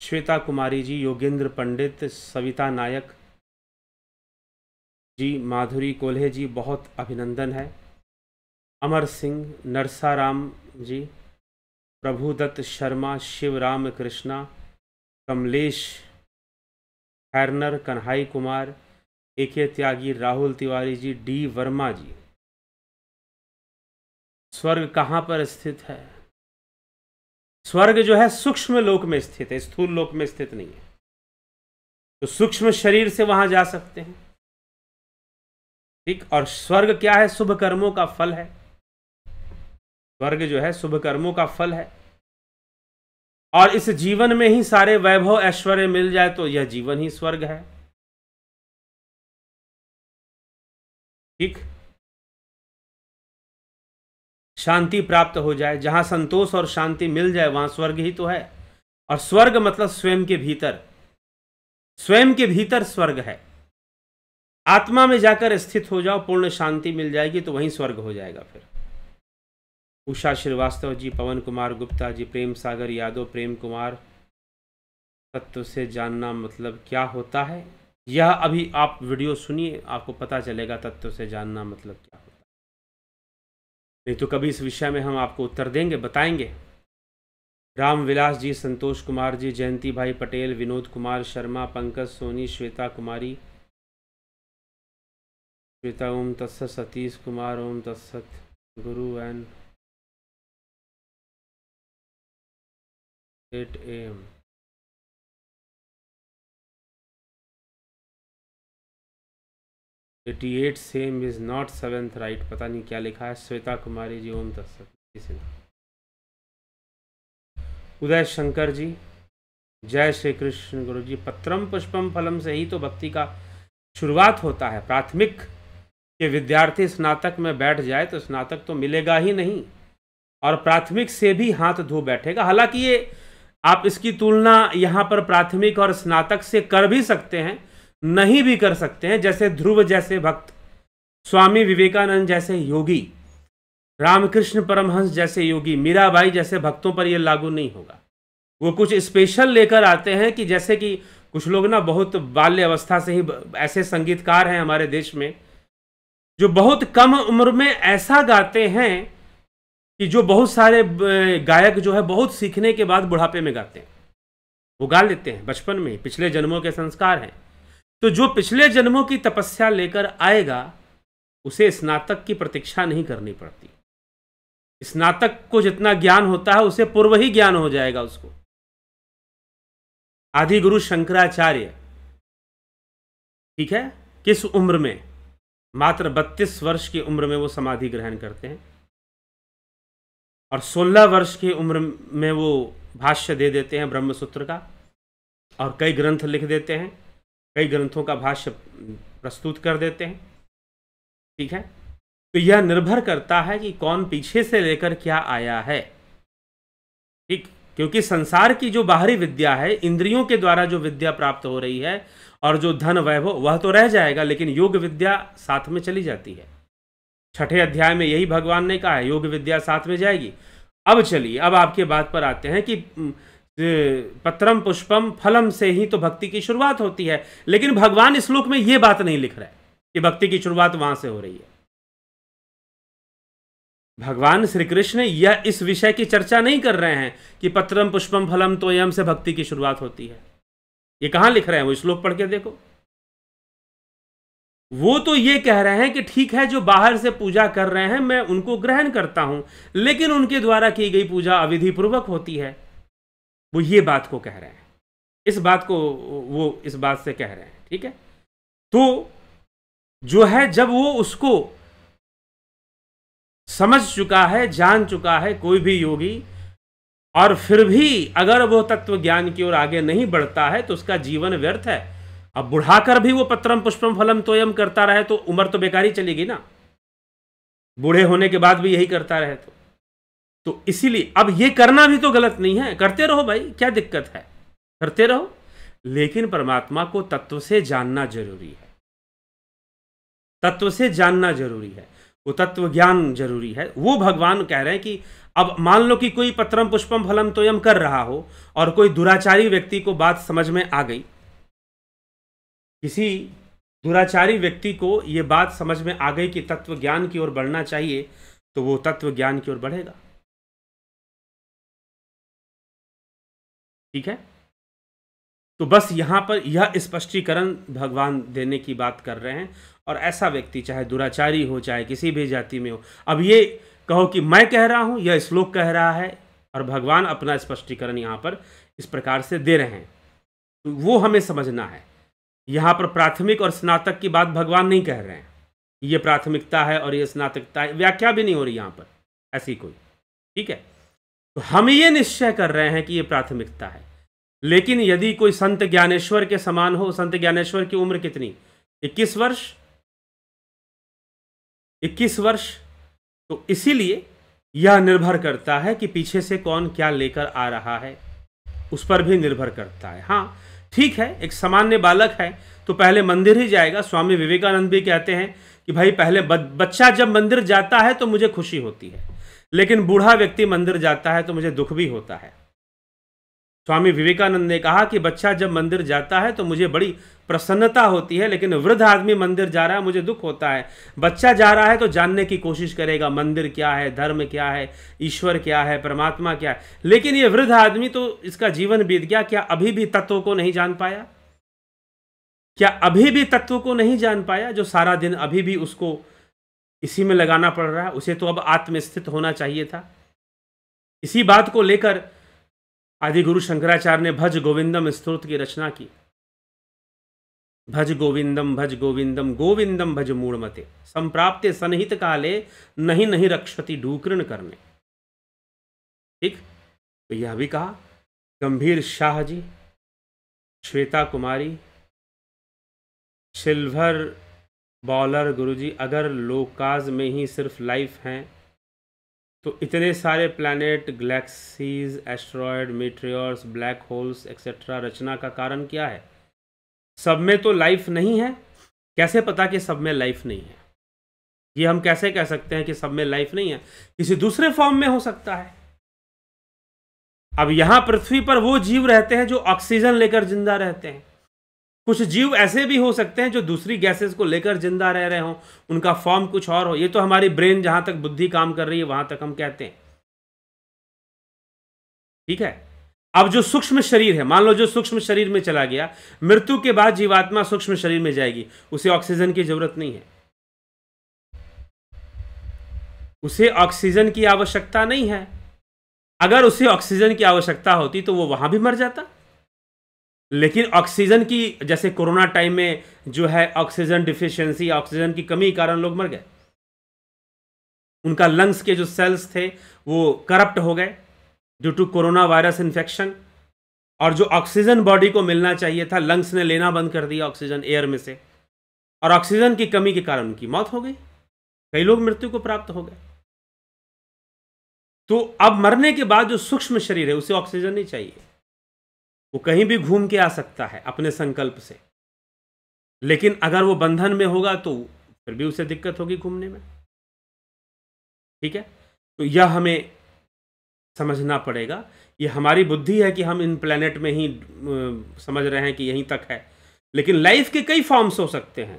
श्वेता कुमारी जी योगेंद्र पंडित सविता नायक जी माधुरी कोल्हे जी बहुत अभिनंदन है अमर सिंह नरसाराम जी Prabhudatt Sharma Shivram Krishna Kamlesh हैरनर Kanhai Kumar A K Tyagi Rahul Tiwari ji D Verma ji स्वर्ग कहाँ पर स्थित है स्वर्ग जो है सूक्ष्म लोक में स्थित है स्थूल लोक में स्थित नहीं है तो सूक्ष्म शरीर से वहां जा सकते हैं ठीक और स्वर्ग क्या है शुभ कर्मों का फल है स्वर्ग जो है शुभ कर्मों का फल है और इस जीवन में ही सारे वैभव ऐश्वर्य मिल जाए तो यह जीवन ही स्वर्ग है ठीक शांति प्राप्त हो जाए जहाँ संतोष और शांति मिल जाए वहाँ स्वर्ग ही तो है और स्वर्ग मतलब स्वयं के भीतर स्वयं के भीतर स्वर्ग है आत्मा में जाकर स्थित हो जाओ पूर्ण शांति मिल जाएगी तो वहीं स्वर्ग हो जाएगा फिर उषा श्रीवास्तव जी पवन कुमार गुप्ता जी प्रेम सागर यादव प्रेम कुमार तत्व से जानना मतलब क्या होता है यह अभी आप वीडियो सुनिए आपको पता चलेगा तत्व से जानना मतलब क्या नहीं तो कभी इस विषय में हम आपको उत्तर देंगे बताएंगे राम विलास जी संतोष कुमार जी जयंती भाई पटेल विनोद कुमार शर्मा पंकज सोनी श्वेता कुमारी श्वेता ओम तत्सत सतीश कुमार ओम तत्सत गुरु and at M eighty at same is not seventh right पता नहीं क्या लिखा है श्वेता कुमारी जी ओम तत्सत उदय शंकर जी जय श्री कृष्ण गुरु जी पत्रम पुष्पम फलम से ही तो भक्ति का शुरुआत होता है प्राथमिक के विद्यार्थी स्नातक में बैठ जाए तो स्नातक तो मिलेगा ही नहीं और प्राथमिक से भी हाथ धो बैठेगा हालांकि ये आप इसकी तुलना यहाँ पर प्राथमिक और स्नातक से कर भी सकते हैं नहीं भी कर सकते हैं जैसे ध्रुव जैसे भक्त स्वामी विवेकानंद जैसे योगी रामकृष्ण परमहंस जैसे योगी मीराबाई जैसे भक्तों पर यह लागू नहीं होगा वो कुछ स्पेशल लेकर आते हैं कि जैसे कि कुछ लोग ना बहुत बाल्य अवस्था से ही ऐसे संगीतकार हैं हमारे देश में जो बहुत कम उम्र में ऐसा गाते हैं कि जो बहुत सारे गायक जो है बहुत सीखने के बाद बुढ़ापे में गाते हैं वो गा लेते हैं बचपन में पिछले जन्मों के संस्कार हैं तो जो पिछले जन्मों की तपस्या लेकर आएगा उसे स्नातक की प्रतीक्षा नहीं करनी पड़ती स्नातक को जितना ज्ञान होता है उसे पूर्व ही ज्ञान हो जाएगा उसको आदि गुरु शंकराचार्य ठीक है किस उम्र में मात्र 32 वर्ष की उम्र में वो समाधि ग्रहण करते हैं और 16 वर्ष की उम्र में वो भाष्य दे देते हैं ब्रह्मसूत्र का और कई ग्रंथ लिख देते हैं कई ग्रंथों का भाष्य प्रस्तुत कर देते हैं ठीक है तो यह निर्भर करता है कि कौन पीछे से लेकर क्या आया है ठीक क्योंकि संसार की जो बाहरी विद्या है इंद्रियों के द्वारा जो विद्या प्राप्त हो रही है और जो धन वैभव वह तो रह जाएगा लेकिन योग विद्या साथ में चली जाती है छठे अध्याय में यही भगवान ने कहा है योग विद्या साथ में जाएगी अब चलिए अब आपके बात पर आते हैं कि पत्रम पुष्पम फलम से ही तो भक्ति की शुरुआत होती है लेकिन भगवान श्लोक में यह बात नहीं लिख रहे कि भक्ति की शुरुआत वहां से हो रही है भगवान श्री कृष्ण यह इस विषय की चर्चा नहीं कर रहे हैं कि पत्रम पुष्पम फलम तो यम से भक्ति की शुरुआत होती है ये कहां लिख रहे हैं वो श्लोक पढ़ के देखो वो तो ये कह रहे हैं कि ठीक है जो बाहर से पूजा कर रहे हैं मैं उनको ग्रहण करता हूं लेकिन उनके द्वारा की गई पूजा अविधि पूर्वक होती है वो ये बात को कह रहे हैं इस बात को वो इस बात से कह रहे हैं ठीक है तो जो है जब वो उसको समझ चुका है जान चुका है कोई भी योगी और फिर भी अगर वो तत्व ज्ञान की ओर आगे नहीं बढ़ता है तो उसका जीवन व्यर्थ है अब बुढ़ाकर भी वो पत्रम पुष्पम फलम तोयम करता रहे तो उम्र तो बेकार ही चलेगी ना बूढ़े होने के बाद भी यही करता रहे तो तो इसीलिए अब ये करना भी तो गलत नहीं है करते रहो भाई क्या दिक्कत है करते रहो लेकिन परमात्मा को तत्व से जानना जरूरी है तत्व से जानना जरूरी है वो तत्व ज्ञान जरूरी है वो भगवान कह रहे हैं कि अब मान लो कि कोई पत्रम पुष्पम फलम तोयम कर रहा हो और कोई दुराचारी व्यक्ति को बात समझ में आ गई किसी दुराचारी व्यक्ति को ये बात समझ में आ गई कि तत्व ज्ञान की ओर बढ़ना चाहिए तो वो तत्व ज्ञान की ओर बढ़ेगा ठीक है तो बस यहाँ पर यह स्पष्टीकरण भगवान देने की बात कर रहे हैं और ऐसा व्यक्ति चाहे दुराचारी हो चाहे किसी भी जाति में हो अब ये कहो कि मैं कह रहा हूँ यह श्लोक कह रहा है और भगवान अपना स्पष्टीकरण यहाँ पर इस प्रकार से दे रहे हैं तो वो हमें समझना है यहाँ पर प्राथमिक और स्नातक की बात भगवान नहीं कह रहे हैं ये प्राथमिकता है और ये स्नातकता है व्याख्या भी नहीं हो रही यहाँ पर ऐसी कोई ठीक है तो हम ये निश्चय कर रहे हैं कि ये प्राथमिकता है लेकिन यदि कोई संत ज्ञानेश्वर के समान हो संत ज्ञानेश्वर की उम्र कितनी इक्कीस वर्ष इक्कीस वर्ष तो इसीलिए यह निर्भर करता है कि पीछे से कौन क्या लेकर आ रहा है उस पर भी निर्भर करता है हाँ ठीक है एक सामान्य बालक है तो पहले मंदिर ही जाएगा स्वामी विवेकानंद भी कहते हैं कि भाई पहले बच्चा जब मंदिर जाता है तो मुझे खुशी होती है लेकिन बूढ़ा व्यक्ति मंदिर जाता है तो मुझे दुख भी होता है स्वामी विवेकानंद ने कहा कि बच्चा जब मंदिर जाता है तो मुझे बड़ी प्रसन्नता होती है लेकिन वृद्ध आदमी मंदिर जा रहा है मुझे दुख होता है बच्चा जा रहा है तो जानने की कोशिश करेगा मंदिर क्या है धर्म क्या है ईश्वर क्या है परमात्मा क्या है लेकिन ये वृद्ध आदमी तो इसका जीवन बीत गया क्या अभी भी तत्व को नहीं जान पाया क्या अभी भी तत्व को नहीं जान पाया जो सारा दिन अभी भी उसको इसी में लगाना पड़ रहा है उसे तो अब आत्मस्थित होना चाहिए था इसी बात को लेकर आदि गुरु शंकराचार्य ने भज गोविंदम स्त्रोत की रचना की भज गोविंदम भज गोविंदम गोविंदम भज मूड़मते संप्राप्ते सनहित काले नहीं नहीं रक्षति डूकरण करने ठीक तो यह भी कहा गंभीर शाह जी श्वेता कुमारी सिल्वर बॉलर गुरुजी अगर लोकाज में ही सिर्फ लाइफ हैं तो इतने सारे planet galaxies asteroid meteors black holes etcetera रचना का कारण क्या है सब में तो लाइफ नहीं है कैसे पता कि सब में लाइफ नहीं है ये हम कैसे कह सकते हैं कि सब में लाइफ नहीं है किसी दूसरे फॉर्म में हो सकता है अब यहां पृथ्वी पर वो जीव रहते हैं जो ऑक्सीजन लेकर जिंदा रहते हैं कुछ जीव ऐसे भी हो सकते हैं जो दूसरी गैसेस को लेकर जिंदा रह रहे हों उनका फॉर्म कुछ और हो ये तो हमारी ब्रेन जहां तक बुद्धि काम कर रही है वहां तक हम कहते हैं ठीक है अब जो सूक्ष्म शरीर है मान लो जो सूक्ष्म शरीर में चला गया मृत्यु के बाद जीवात्मा सूक्ष्म शरीर में जाएगी उसे ऑक्सीजन की जरूरत नहीं है उसे ऑक्सीजन की आवश्यकता नहीं है अगर उसे ऑक्सीजन की आवश्यकता होती तो वो वहां भी मर जाता लेकिन ऑक्सीजन की जैसे कोरोना टाइम में जो है ऑक्सीजन डिफिशियंसी ऑक्सीजन की कमी के कारण लोग मर गए उनका लंग्स के जो सेल्स थे वो करप्ट हो गए due to coronavirus infection और जो ऑक्सीजन बॉडी को मिलना चाहिए था लंग्स ने लेना बंद कर दिया ऑक्सीजन एयर में से और ऑक्सीजन की कमी के कारण उनकी मौत हो गई कई लोग मृत्यु को प्राप्त हो गए तो अब मरने के बाद जो सूक्ष्म शरीर है उसे ऑक्सीजन नहीं चाहिए वो कहीं भी घूम के आ सकता है अपने संकल्प से लेकिन अगर वो बंधन में होगा तो फिर भी उसे दिक्कत होगी घूमने में ठीक है तो यह हमें समझना पड़ेगा ये हमारी बुद्धि है कि हम इन प्लेनेट में ही समझ रहे हैं कि यहीं तक है लेकिन लाइफ के कई फॉर्म्स हो सकते हैं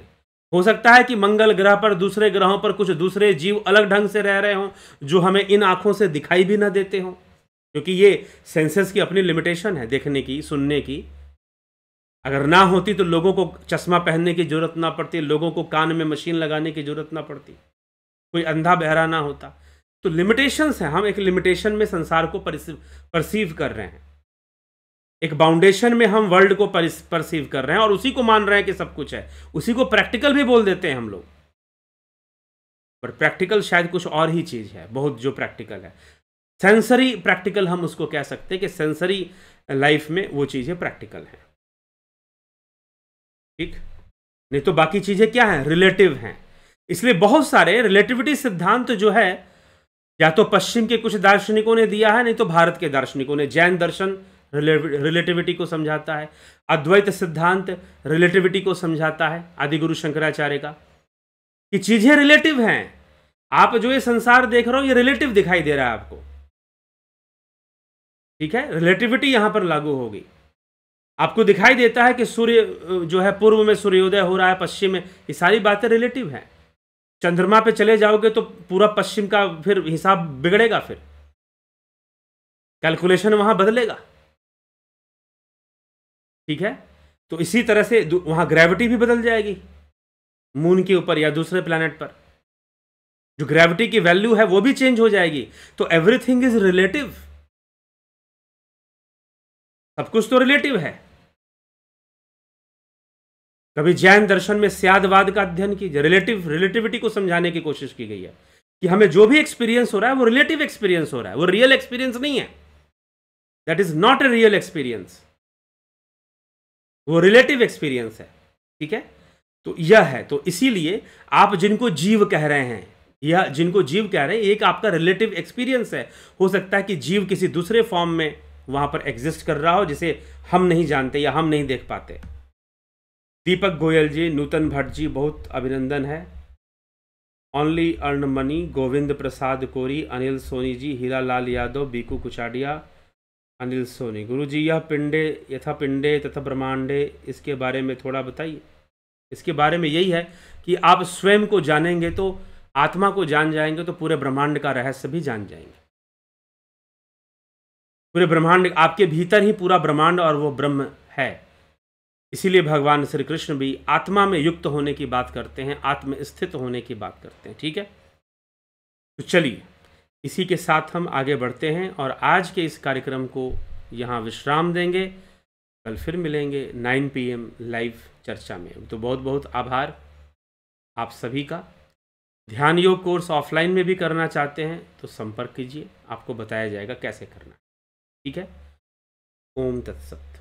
हो सकता है कि मंगल ग्रह पर दूसरे ग्रहों पर कुछ दूसरे जीव अलग ढंग से रह रहे हों जो हमें इन आंखों से दिखाई भी ना देते हों क्योंकि ये सेंसेस की अपनी लिमिटेशन है देखने की सुनने की अगर ना होती तो लोगों को चश्मा पहनने की ज़रूरत ना पड़ती लोगों को कान में मशीन लगाने की ज़रूरत ना पड़ती कोई अंधा बहरा ना होता तो लिमिटेशंस हैं हम एक लिमिटेशन में संसार को परसीव कर रहे हैं एक बाउंडेशन में हम वर्ल्ड को परसीव कर रहे हैं और उसी को मान रहे हैं कि सब कुछ है उसी को प्रैक्टिकल भी बोल देते हैं हम लोग पर प्रैक्टिकल शायद कुछ और ही चीज़ है बहुत जो प्रैक्टिकल है सेंसरी प्रैक्टिकल हम उसको कह सकते हैं कि सेंसरी लाइफ में वो चीज़ें प्रैक्टिकल हैं ठीक नहीं तो बाकी चीज़ें क्या हैं रिलेटिव हैं इसलिए बहुत सारे रिलेटिविटी सिद्धांत जो है या तो पश्चिम के कुछ दार्शनिकों ने दिया है नहीं तो भारत के दार्शनिकों ने जैन दर्शन रिलेटिविटी को समझाता है अद्वैत सिद्धांत रिलेटिविटी को समझाता है आदि गुरु शंकराचार्य का कि चीज़ें रिलेटिव हैं आप जो ये संसार देख रहे हो ये रिलेटिव दिखाई दे रहा है आपको ठीक है रिलेटिविटी यहाँ पर लागू होगी आपको दिखाई देता है कि सूर्य जो है पूर्व में सूर्योदय हो रहा है पश्चिम में ये सारी बातें रिलेटिव हैं चंद्रमा पे चले जाओगे तो पूरा पश्चिम का फिर हिसाब बिगड़ेगा फिर कैलकुलेशन वहां बदलेगा ठीक है तो इसी तरह से वहां ग्रेविटी भी बदल जाएगी मून के ऊपर या दूसरे प्लानट पर जो ग्रेविटी की वैल्यू है वो भी चेंज हो जाएगी तो एवरीथिंग इज रिलेटिव सब कुछ तो रिलेटिव है कभी जैन दर्शन में स्यादवाद का अध्ययन कीजिए रिलेटिव रिलेटिविटी को समझाने की कोशिश की गई है कि हमें जो भी एक्सपीरियंस हो रहा है वो रिलेटिव एक्सपीरियंस हो रहा है वो रियल एक्सपीरियंस नहीं है that is not a real experience वो रिलेटिव एक्सपीरियंस है ठीक है तो यह है तो इसीलिए आप जिनको जीव कह रहे हैं या जिनको जीव कह रहे हैं एक आपका रिलेटिव एक्सपीरियंस है हो सकता है कि जीव किसी दूसरे फॉर्म में वहां पर एग्जिस्ट कर रहा हो जिसे हम नहीं जानते या हम नहीं देख पाते दीपक गोयल जी नूतन भट्ट जी बहुत अभिनंदन है only earn money Govind Prasad Kori Anil Soni ji Hira Lal Yadav Biku Kuchadia Anil Soni गुरु जी यह पिंडे यथा पिंडे तथा ब्रह्मांडे इसके बारे में थोड़ा बताइए इसके बारे में यही है कि आप स्वयं को जानेंगे तो आत्मा को जान जाएंगे तो पूरे ब्रह्मांड का रहस्य भी जान जाएंगे पूरे ब्रह्मांड आपके भीतर ही पूरा ब्रह्मांड और वो ब्रह्म है इसीलिए भगवान श्री कृष्ण भी आत्मा में युक्त होने की बात करते हैं आत्म स्थित होने की बात करते हैं ठीक है तो चलिए इसी के साथ हम आगे बढ़ते हैं और आज के इस कार्यक्रम को यहाँ विश्राम देंगे कल फिर मिलेंगे 9 पीएम लाइव चर्चा में तो बहुत बहुत आभार आप सभी का ध्यान योग कोर्स ऑफलाइन में भी करना चाहते हैं तो संपर्क कीजिए आपको बताया जाएगा कैसे करना ठीक है ओम तत्सत